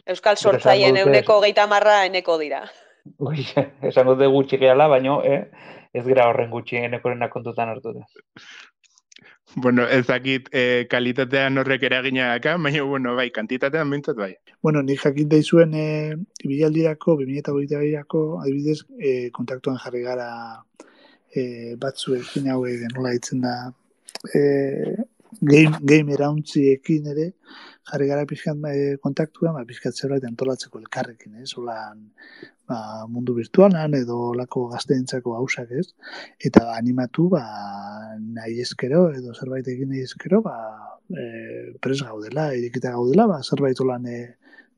Euskal sortzaien euneko geita marra eneko dira. Ui, esan dute gutxi gehala, baina... Eh? ez gara horren gutxi ekorena kontutan hartu da. Bueno, ez dakit eh, kalitatean horrek eragina baina, bueno, bai, kantitatean mintzat bai. Bueno, nik jakin daizuen e, eh, ibilaldirako, adibidez, eh, kontaktuan jarri gara eh, batzuekin hau egin eh, da eh, game, game ekin ere, jarri gara pizkat eh, kontaktuan, ba, pizkat zerbait antolatzeko elkarrekin, ez, eh, ba, mundu virtualan edo lako gazteentzako hausak ez, eta animatu ba, nahi ezkero edo zerbait egin nahi ezkero ba, e, pres gaudela, ediketa gaudela, ba, zerbait olan e,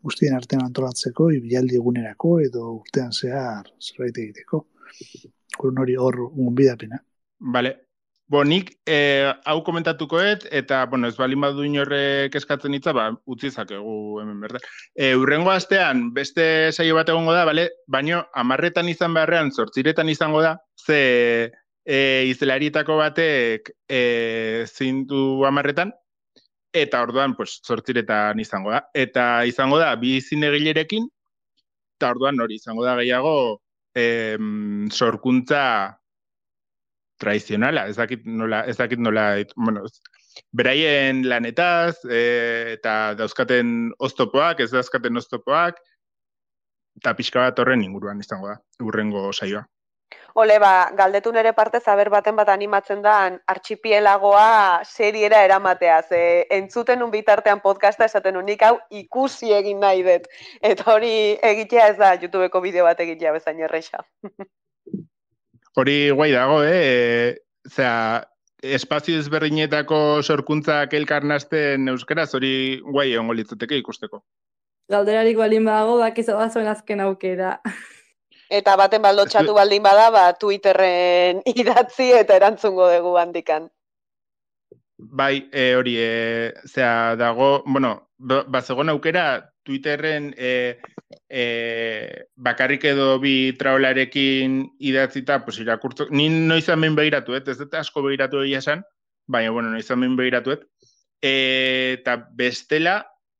guztien artean antolatzeko, ibialdi egunerako edo urtean zehar zerbait egiteko. hori hor unbidapena. Bale, Bo, nik eh, hau komentatukoet, eta, bueno, ez balin badu inorrek eskatzen itza, ba, utzi zakegu hemen berda. E, eh, urrengo astean, beste saio bat egongo da, bale? baino amarretan izan beharrean, sortziretan izango da, ze e, eh, izelarietako batek e, zintu amarretan, eta orduan, pues, sortziretan izango da. Eta izango da, bi zinegilerekin, eta orduan hori izango da gehiago, sorkuntza tradizionala, ezakit nola, ezakit nola, bueno, beraien lanetaz, e, eh, eta dauzkaten oztopoak, ez dauzkaten oztopoak, eta pixka bat horren inguruan izango da, urrengo saioa. Ole, ba, galdetu nere parte zaber baten bat animatzen da arxipielagoa, seriera eramatea. Ze eh? entzuten un bitartean podcasta esaten unik hau ikusi egin nahi bet. Eta hori egitea ez da YouTubeko bideo bat egitea bezain erresa. hori guai dago, eh? E, espazio ezberdinetako sorkuntzak elkarnazten euskeraz, hori guai egongo litzateke ikusteko. Galderarik balin badago, bak izabazuen azken aukera. Eta baten baldo txatu baldin bada, ba, Twitterren idatzi eta erantzungo dugu handikan. Bai, e, hori, e, zera, dago, bueno, bazegon ba aukera, Twitterren e, e, bakarrik edo bi traolarekin idatzita, pues, irakurtu, ni noizan behin behiratu, eh, ez dut asko behiratu egia esan, baina, bueno, noizan behin behiratu, eh. eta bestela,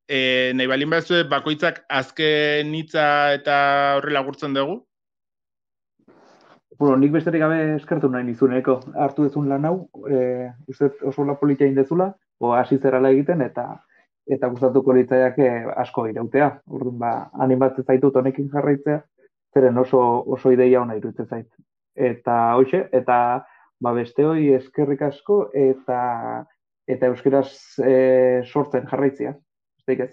e, nahi balin batzuet, bakoitzak azken hitza eta horrela gurtzen dugu? Bueno, nik besterik gabe eskertu nahi nizuneko, hartu duzun lan hau, e, uste oso la polita indezula, o hasi zerala egiten, eta eta gustatuko litzaiak asko irautea. Orduan ba animatze zaitut honekin jarraitzea, zeren oso oso ideia ona irutze zait. Eta hoxe eta ba beste hori eskerrik asko eta eta euskeraz e, sortzen jarraitzea. Besteik ez.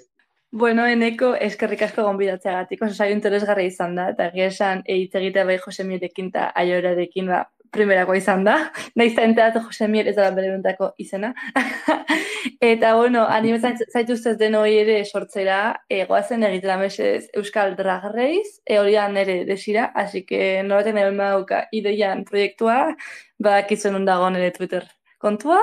Bueno, eneko eskerrik asko gonbidatzeagatik. Oso saio interesgarri izan da eta gesan e, hitz egitea bai Jose eta ta Aiorarekin ba primerako izan da. Naiz enteratu Jose Mier ez da bere izena. eta bueno, anime zaituztez den hori ere sortzera, e, goazen egitera mesez Euskal Drag Race, e hori da nere desira, hasi que norbaten mauka ideian proiektua, badak izan undago nere Twitter kontua.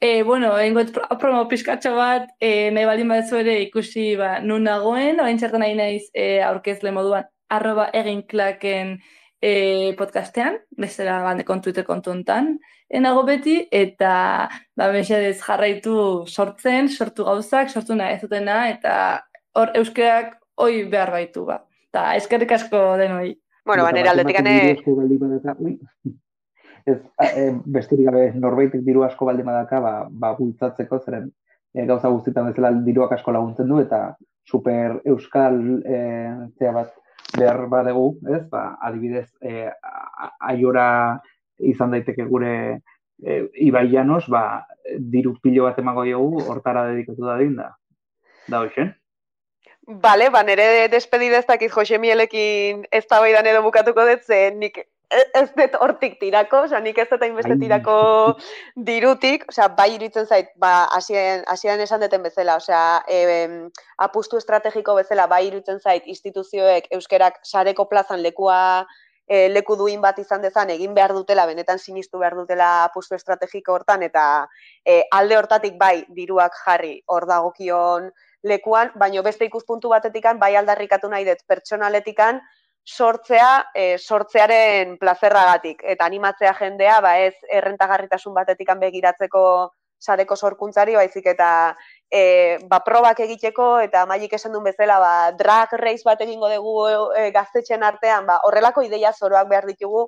E, bueno, engot promo pizkatxo bat, e, nahi baldin bat ere ikusi ba, nun nagoen, orain txertan nahi naiz e, aurkezle moduan, arroba egin klaken, e, podcastean, bestela bande kontuite kontuntan, enago beti, eta ba, mesedez jarraitu sortzen, sortu gauzak, sortu nahi zutena, eta hor euskeak hoi behar baitu ba. Eta eskerrik asko denoi. Bueno, banera aldetik gane... Ez, e, besterik gabe, norbaitek diru asko baldin badaka, ba, ba bultzatzeko, zeren eh, gauza guztietan bezala diruak asko laguntzen du, eta super euskal e, bat, behar badegu, ez? Ba, adibidez, e, aiora izan daiteke gure e, eh, ibaianos, ba, diru pilo bat emango diogu, hortara dedikatu da dinda. Da hori zen? Bale, ba, nere despedidez takiz Josemielekin ez da edo bukatuko dut, ze nik ez dut hortik tirako, oza, nik ez dut hainbeste tirako dirutik, oza, bai iruditzen zait, ba, asian, esan duten bezala, oza, e, apustu estrategiko bezala, bai iruditzen zait, instituzioek euskerak sareko plazan lekua, e, leku duin bat izan dezan, egin behar dutela, benetan sinistu behar dutela apustu estrategiko hortan, eta e, alde hortatik bai, diruak jarri, hor dagokion lekuan, baino beste ikuspuntu batetikan, bai aldarrikatu nahi dut pertsonaletikan, sortzea e, sortzearen plazerragatik eta animatzea jendea ba ez errentagarritasun batetik an begiratzeko sareko sorkuntzari baizik eta e, ba, probak egiteko eta mailik esan duen bezala ba drag race bat egingo dugu e, gaztetxen artean ba horrelako ideia zoroak behar ditugu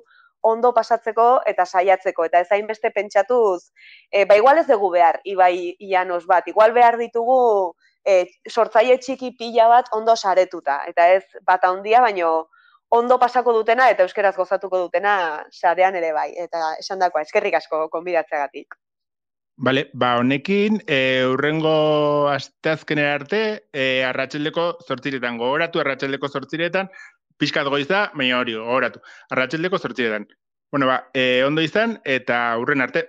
ondo pasatzeko eta saiatzeko eta ez pentsatuz e, ba igual ez dugu behar ibai ianos bat igual behar ditugu e, sortzaile txiki pila bat ondo saretuta eta ez bata handia baino ondo pasako dutena eta euskeraz gozatuko dutena sadean ere bai eta esandakoa eskerrik asko konbidatzeagatik. Vale, ba honekin eh, urrengo asteazkenera arte eh Arratxeldeko 8etan gogoratu Arratxeldeko 8etan pizkat goiz da baina hori gogoratu Arratxeldeko 8 Bueno, ba e, ondo izan eta urren arte